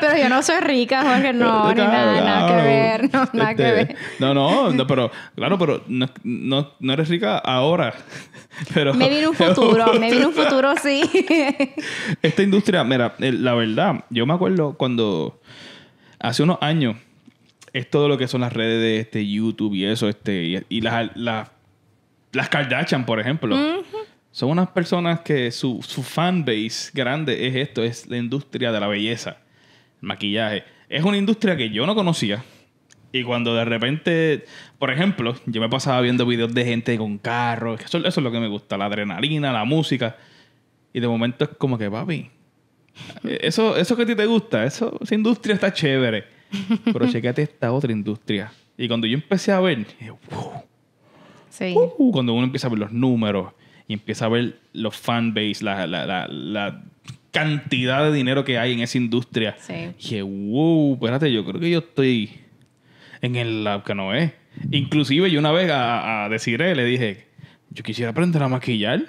pero yo no soy rica, Jorge, no, ni nada, que ver, no, que este, ver. No, no, pero, claro, pero no, eres rica ahora. Pero, me viene un futuro, me viene un futuro, sí. Esta industria, mira, eh, la verdad, yo me acuerdo cuando hace unos años es todo lo que son las redes de este YouTube y eso, este, y, las, las, Kardashian, por ejemplo. Son unas personas que su, su fanbase grande es esto, es la industria de la belleza, el maquillaje. Es una industria que yo no conocía. Y cuando de repente, por ejemplo, yo me pasaba viendo videos de gente con carros, eso, es lo que me gusta, la adrenalina, la música. Y de momento es como que, papi, eso, eso que a ti te gusta, eso, esa industria está chévere. Pero checate esta otra industria. Y cuando yo empecé a ver, sí. Uh, cuando uno empieza a ver los números y empieza a ver los fanbase, la, la, cantidad de dinero que hay en esa industria, sí. dije, wow, espérate, yo creo que yo estoy en el lab que no es. Inclusive yo una vez a, decirle, le dije, yo quisiera aprender a maquillar.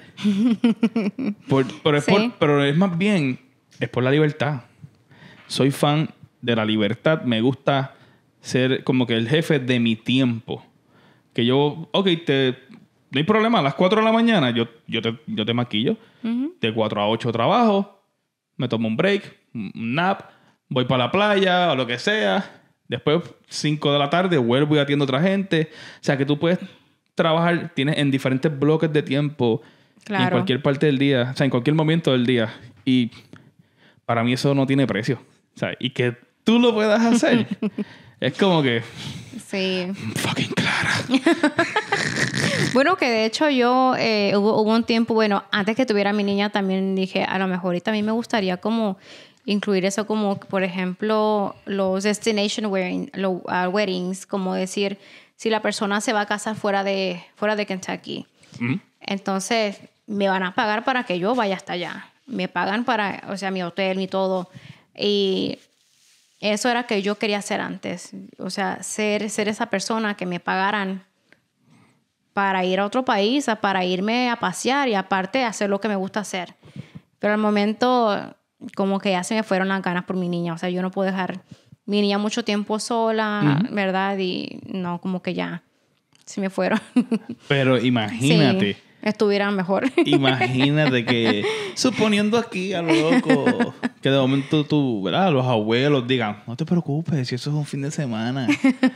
pero, es pero es más bien, es por la libertad. Soy fan de la libertad, me gusta ser como que el jefe de mi tiempo. Que yo, ok, te, no hay problema, a las 4 de la mañana yo, yo, te, yo te maquillo, de 4 a 8 trabajo, me tomo un break, un nap, voy para la playa o lo que sea, después 5 de la tarde vuelvo y atiendo a otra gente. O sea que tú puedes trabajar, tienes en diferentes bloques de tiempo, en cualquier parte del día, o sea, en cualquier momento del día. Y para mí eso no tiene precio. O sea, y que tú lo puedas hacer. es como que. Sí. Fucking Clara. bueno, que de hecho yo eh, hubo, un tiempo, bueno, antes que tuviera mi niña también dije, a lo mejor y también me gustaría como incluir eso como, por ejemplo, los destination ah, weddings, como decir, si la persona se va a casar fuera de, fuera de Kentucky, mm. entonces me van a pagar para que yo vaya hasta allá. Me pagan para, o sea, mi hotel, mi todo. Y eso era que yo quería hacer antes, o sea, ser, ser esa persona que me pagaran para ir a otro país, para irme a pasear y aparte hacer lo que me gusta hacer. Pero al momento como que ya se me fueron las ganas por mi niña, o sea, yo no puedo dejar mi niña mucho tiempo sola, ¿verdad? Y no, como que ya se me fueron. Pero imagínate estuvieran mejor. Imagínate que, suponiendo aquí a lo loco, que de momento tú, ¿verdad? Los abuelos digan, no te preocupes, si eso es un fin de semana.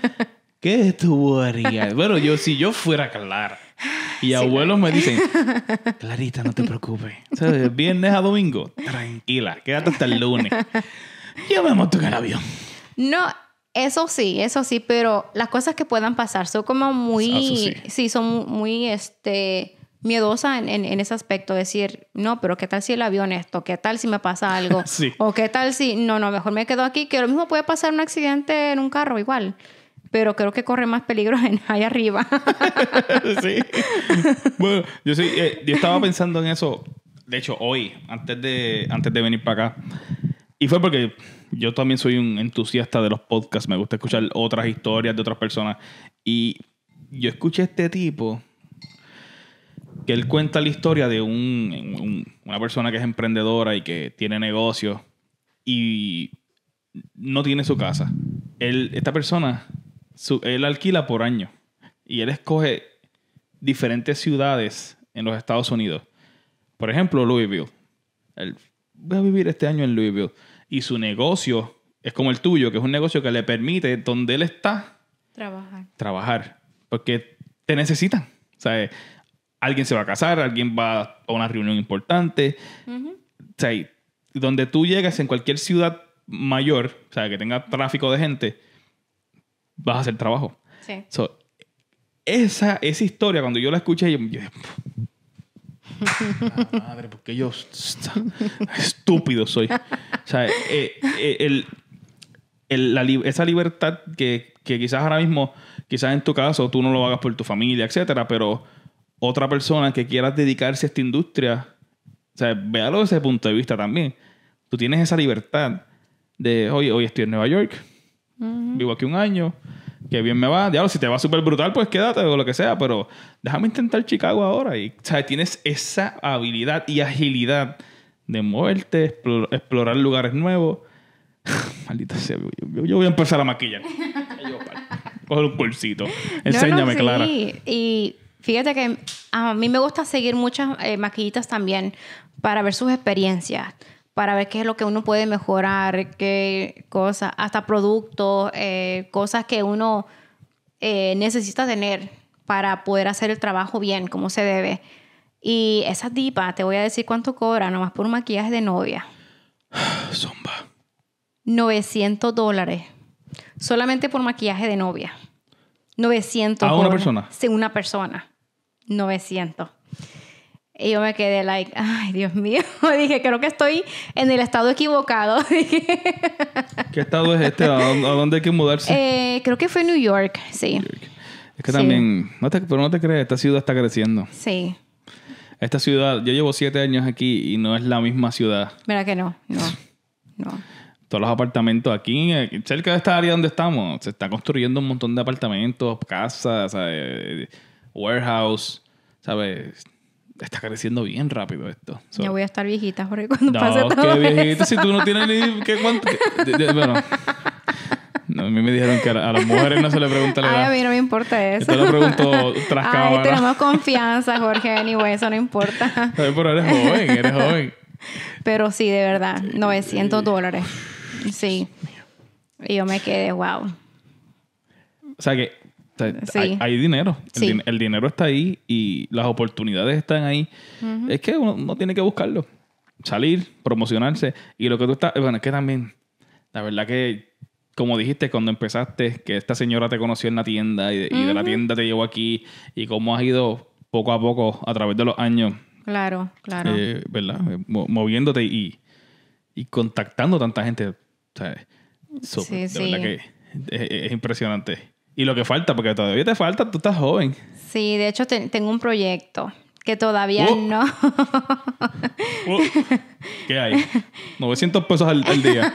¿Qué tú harías? Bueno, yo, si yo fuera Clara y abuelos me dicen, Clarita, no te preocupes. ¿Sabes? Viernes a domingo, tranquila, quédate hasta el lunes. Ya me monto en el avión. No, eso sí, eso sí, pero las cosas que puedan pasar son como muy, ah, sí. son muy, este, miedosa en, en, ese aspecto, decir, no, pero ¿qué tal si el avión esto? ¿Qué tal si me pasa algo? O ¿qué tal si, no, no, mejor me quedo aquí, que lo mismo puede pasar un accidente en un carro igual, pero creo que corre más peligro ahí arriba. sí. Bueno, yo, sí, eh, yo estaba pensando en eso, de hecho, hoy, antes de, antes de venir para acá, y fue porque yo también soy un entusiasta de los podcasts, me gusta escuchar otras historias de otras personas, y yo escuché a este tipo que él cuenta la historia de una persona que es emprendedora y que tiene negocio y no tiene su casa. Él, esta persona, él alquila por año y él escoge diferentes ciudades en los Estados Unidos. Por ejemplo, Louisville. Él, voy a vivir este año en Louisville. Y su negocio es como el tuyo, que es un negocio que le permite, donde él está, trabajar. Trabajar. Porque te necesitan. O sea, alguien se va a casar, alguien va a una reunión importante. O sea, donde tú llegas en cualquier ciudad mayor, o sea, que tenga tráfico de gente, vas a hacer trabajo. Sí. esa, esa historia, cuando yo la escuché, yo, yo madre, porque yo estúpido soy. O sea, eh, eh, el, el, la, esa libertad que, que, quizás ahora mismo, quizás en tu caso, tú no lo hagas por tu familia, etcétera, pero otra persona que quiera dedicarse a esta industria, o sea, véalo desde ese punto de vista también. Tú tienes esa libertad de, oye, hoy estoy en Nueva York, vivo aquí un año, que bien me va. Diablo, si te va súper brutal, pues quédate o lo que sea, pero déjame intentar Chicago ahora. Y, o sea, tienes esa habilidad y agilidad de moverte, explorar lugares nuevos. Maldita sea, yo, voy a empezar a maquillar. Coge un bolsito. Enséñame, Clara. Y Fíjate que a mí me gusta seguir muchas eh, maquillitas también para ver sus experiencias, para ver qué es lo que uno puede mejorar, qué cosas, hasta productos, eh, cosas que uno eh, necesita tener para poder hacer el trabajo bien, como se debe. Y esas dipas, te voy a decir cuánto cobra, nomás por maquillaje de novia. Zomba. 900 dólares. Solamente por maquillaje de novia. 900. ¿A una persona? Sí, una persona. 900. Y yo me quedé like, ay, Dios mío. Dije, creo que estoy en el estado equivocado. ¿Qué estado es este? ¿A dónde hay que mudarse? Eh, creo que fue New York, sí. Es que también, pero no te crees, esta ciudad está creciendo. Sí. Esta ciudad, yo llevo siete años aquí y no es la misma ciudad. Mira que no, no, no todos los apartamentos aquí, cerca de esta área donde estamos, se está construyendo un montón de apartamentos, casas, warehouse, ¿sabes? Está creciendo bien rápido esto. ya voy a estar viejita, Jorge, cuando pase todo qué viejita, si tú no tienes ni... ¿qué, bueno, no, a mí me dijeron que a, las mujeres no se le pregunta la edad. a mí no me importa eso. Yo te lo pregunto tras Ay, tenemos confianza, Jorge, anyway, eso no importa. Pero eres joven, eres joven. Pero sí, de verdad, 900 dólares. Sí. Y yo me quedé, wow. O sea que Hay, dinero. El, dinero está ahí y las oportunidades están ahí. Es que uno, tiene que buscarlo. Salir, promocionarse. Y lo que tú estás. Bueno, es que también. La verdad que, como dijiste cuando empezaste, que esta señora te conoció en la tienda y, de, la tienda te llevó aquí. Y cómo has ido poco a poco a través de los años. Claro, claro. Eh, ¿Verdad? Moviéndote y, y contactando tanta gente es, impresionante. Y lo que falta, porque todavía te falta, tú estás joven. Sí, de hecho tengo un proyecto que todavía uh. no. Uh. ¿Qué hay? 900 pesos al, día.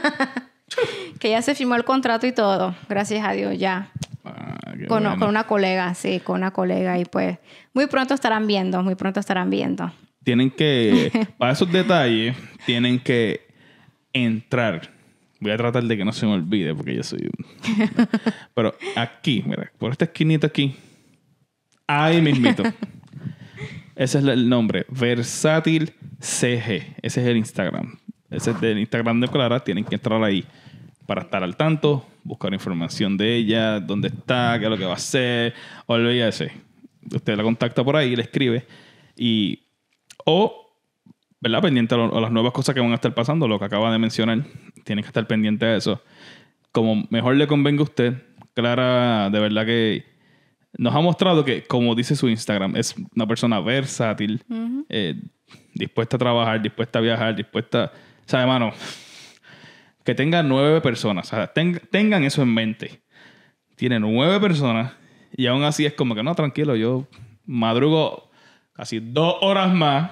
que ya se firmó el contrato y todo, gracias a Dios, ya. Ah, con, con, una colega, sí, con una colega. Y pues muy pronto estarán viendo, muy pronto estarán viendo. Tienen que, para esos detalles, tienen que entrar voy a tratar de que no se me olvide porque yo soy. Pero aquí, mira, por esta esquinita aquí. Ahí mismito. Ese es el nombre. Versátil CG. Ese es el Instagram. Ese es el Instagram de Clara. Tienen que entrar ahí para estar al tanto, buscar información de ella, dónde está, qué es lo que va a hacer. O Olvídese. Usted la contacta por ahí, le escribe. Y. O ¿verdad? Pendiente a, las nuevas cosas que van a estar pasando, lo que acaba de mencionar. Tienen que estar pendiente a eso. Como mejor le convenga a usted, Clara, de verdad que nos ha mostrado que, como dice su Instagram, es una persona versátil, eh, dispuesta a trabajar, dispuesta a viajar, dispuesta. O sea, hermano, que tenga nueve personas. O sea, tengan eso en mente. Tiene nueve personas y aún así es como que no, tranquilo, yo madrugo casi dos horas más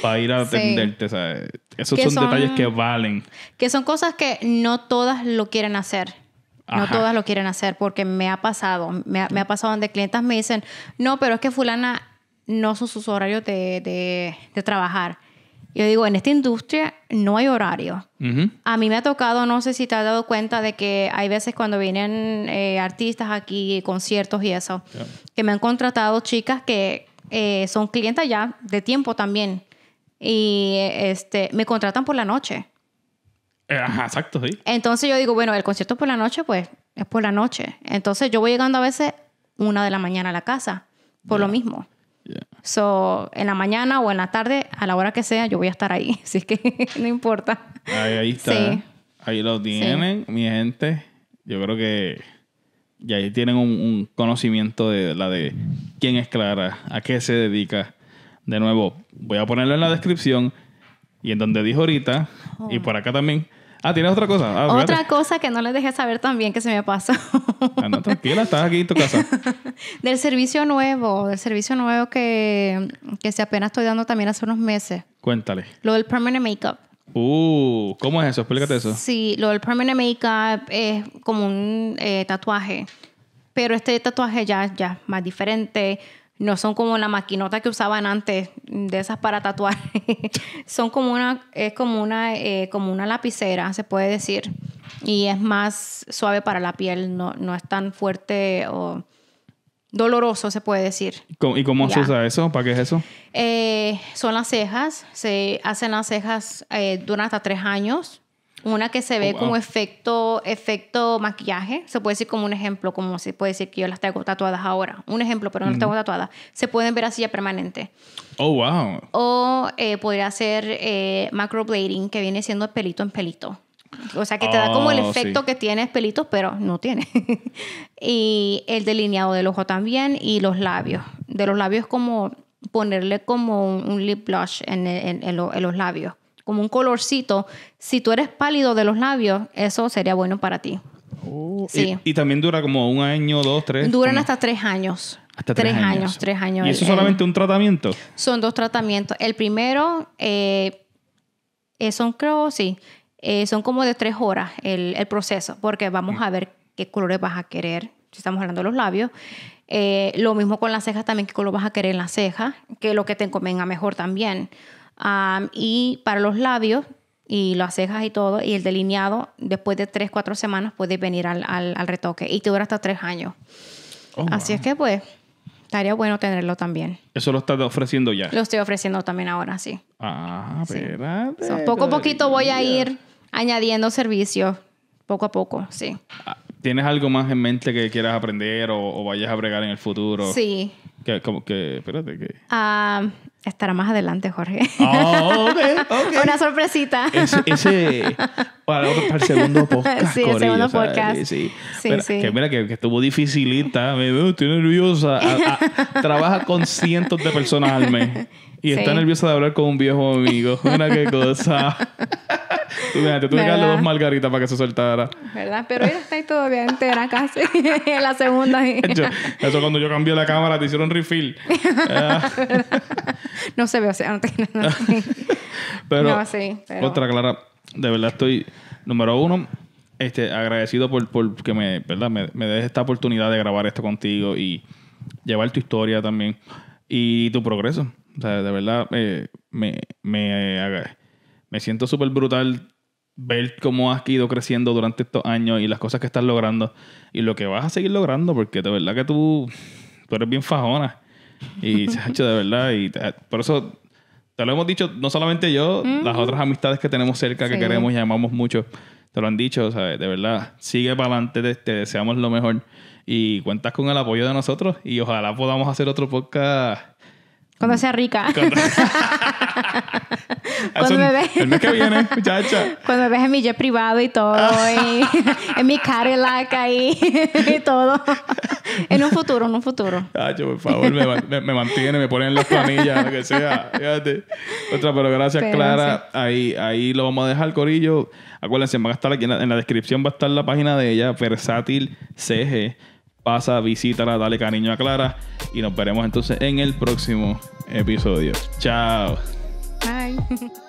para ir a atenderte. Esos son, detalles que valen. Que son cosas que no todas lo quieren hacer. No todas lo quieren hacer porque me ha pasado. Me ha, pasado donde clientes me dicen, no, pero es que fulana no son sus horarios de, de, trabajar. Yo digo, en esta industria no hay horario. A mí me ha tocado, no sé si te has dado cuenta de que hay veces cuando vienen eh, artistas aquí, conciertos y eso, que me han contratado chicas que eh, son clientes ya de tiempo también y este, me contratan por la noche. Eh, exacto, sí. Entonces yo digo, bueno, el concierto por la noche, pues es por la noche. Entonces yo voy llegando a veces una de la mañana a la casa, por lo mismo. So, en la mañana o en la tarde, a la hora que sea, yo voy a estar ahí. Así que no importa. Ahí, está. Ahí lo tienen, mi gente. Yo creo que ya ahí tienen un, conocimiento de la de quién es Clara, a qué se dedica de nuevo, voy a ponerlo en la descripción y en donde dijo ahorita y por acá también. Ah, tienes otra cosa. Ah, otra cosa que no les dejé saber también que se me pasó. ah, no, tranquila, estás aquí en tu casa. del servicio nuevo, del servicio nuevo que, que se apenas estoy dando también hace unos meses. Cuéntale. Lo del permanent makeup. Uh, ¿cómo es eso? Explícate eso. Sí, lo del permanent makeup es como un eh, tatuaje. Pero este tatuaje ya, ya, más diferente no son como la maquinota que usaban antes, de esas para tatuar. son como una, es como una, eh, como una lapicera, se puede decir. Y es más suave para la piel, no, no es tan fuerte o doloroso, se puede decir. ¿Y cómo se usa eso? ¿Para qué es eso? Eh, son las cejas. Se hacen las cejas eh, hasta tres años. Una que se ve oh, como efecto, efecto maquillaje, se puede decir como un ejemplo, como se puede decir que yo las tengo tatuadas ahora. Un ejemplo, pero no las tengo tatuadas. Se pueden ver así ya permanente. Oh, wow. O eh, podría ser eh, macroblading, que viene siendo pelito en pelito. O sea, que te da como el oh, efecto que tienes pelitos, pero no tiene. y el delineado del ojo también y los labios. De los labios como ponerle como un, lip blush en los labios como un colorcito. Si tú eres pálido de los labios, eso sería bueno para ti. Oh, sí. y, también dura como un año, dos, tres. Duran hasta tres años. Hasta tres, años. Tres años. ¿Y eso es solamente un tratamiento? Son dos tratamientos. El primero, eh, eh son creo, sí, eh, son como de tres horas el, proceso, porque vamos mm. a ver qué colores vas a querer, si estamos hablando de los labios. Eh, lo mismo con las cejas también, qué color vas a querer en las cejas, que lo que te convenga mejor también y para los labios y las cejas y todo, y el delineado, después de tres, cuatro semanas puedes venir al, al, retoque y te dura hasta tres años. Oh, Así es que pues estaría bueno tenerlo también. Eso lo estás ofreciendo ya. Lo estoy ofreciendo también ahora, sí. Ah, espérate poco a poquito voy a ir añadiendo servicios, poco a poco, sí. Ah, ¿Tienes algo más en mente que quieras aprender o, vayas a bregar en el futuro? Sí. Que, como que, espérate, que... Estará más adelante, Jorge. Oh, Una sorpresita. Ese, ese para, el segundo podcast. Sí, el segundo podcast. Sí, sí, mira, Que mira, que, estuvo dificilita. Me estoy nerviosa. trabaja con cientos de personas al mes. Y está nerviosa de hablar con un viejo amigo. Una qué cosa. Tú, te tuve que darle dos margaritas para que se soltara. ¿Verdad? Pero ella está ahí todavía entera casi. en la segunda. Yo, eso cuando yo cambié la cámara te hicieron refill. no se ve, o sea, no tiene nada pero, no, sí, Otra, Clara. De verdad estoy, número uno, este, agradecido por, por que me, ¿verdad? Me, me des esta oportunidad de grabar esto contigo y llevar tu historia también y tu progreso. O sea, de verdad, eh, me, me, me siento súper brutal ver cómo has ido creciendo durante estos años y las cosas que estás logrando y lo que vas a seguir logrando, porque de verdad que tú, tú eres bien fajona. Y, hecho de verdad, y por eso te lo hemos dicho, no solamente yo, las otras amistades que tenemos cerca, que queremos y amamos mucho, te lo han dicho, sea, De verdad, sigue para adelante, te deseamos lo mejor y cuentas con el apoyo de nosotros y ojalá podamos hacer otro podcast cuando sea rica. Cuando, me ve. El mes que viene, muchacha. Cuando me ves en mi jet privado y todo. en mi Cadillac ahí. y todo. en un futuro, en un futuro. Ay, ah, por favor, me, me, mantiene, me ponen en las planillas, lo que sea. Fíjate. Otra, pero gracias, Clara. Ahí, ahí lo vamos a dejar, Corillo. Acuérdense, van a estar aquí en la, en la descripción, va a estar la página de ella, Versátil CG pasa, visítala, dale cariño a Clara y nos veremos entonces en el próximo episodio. Chao. Bye.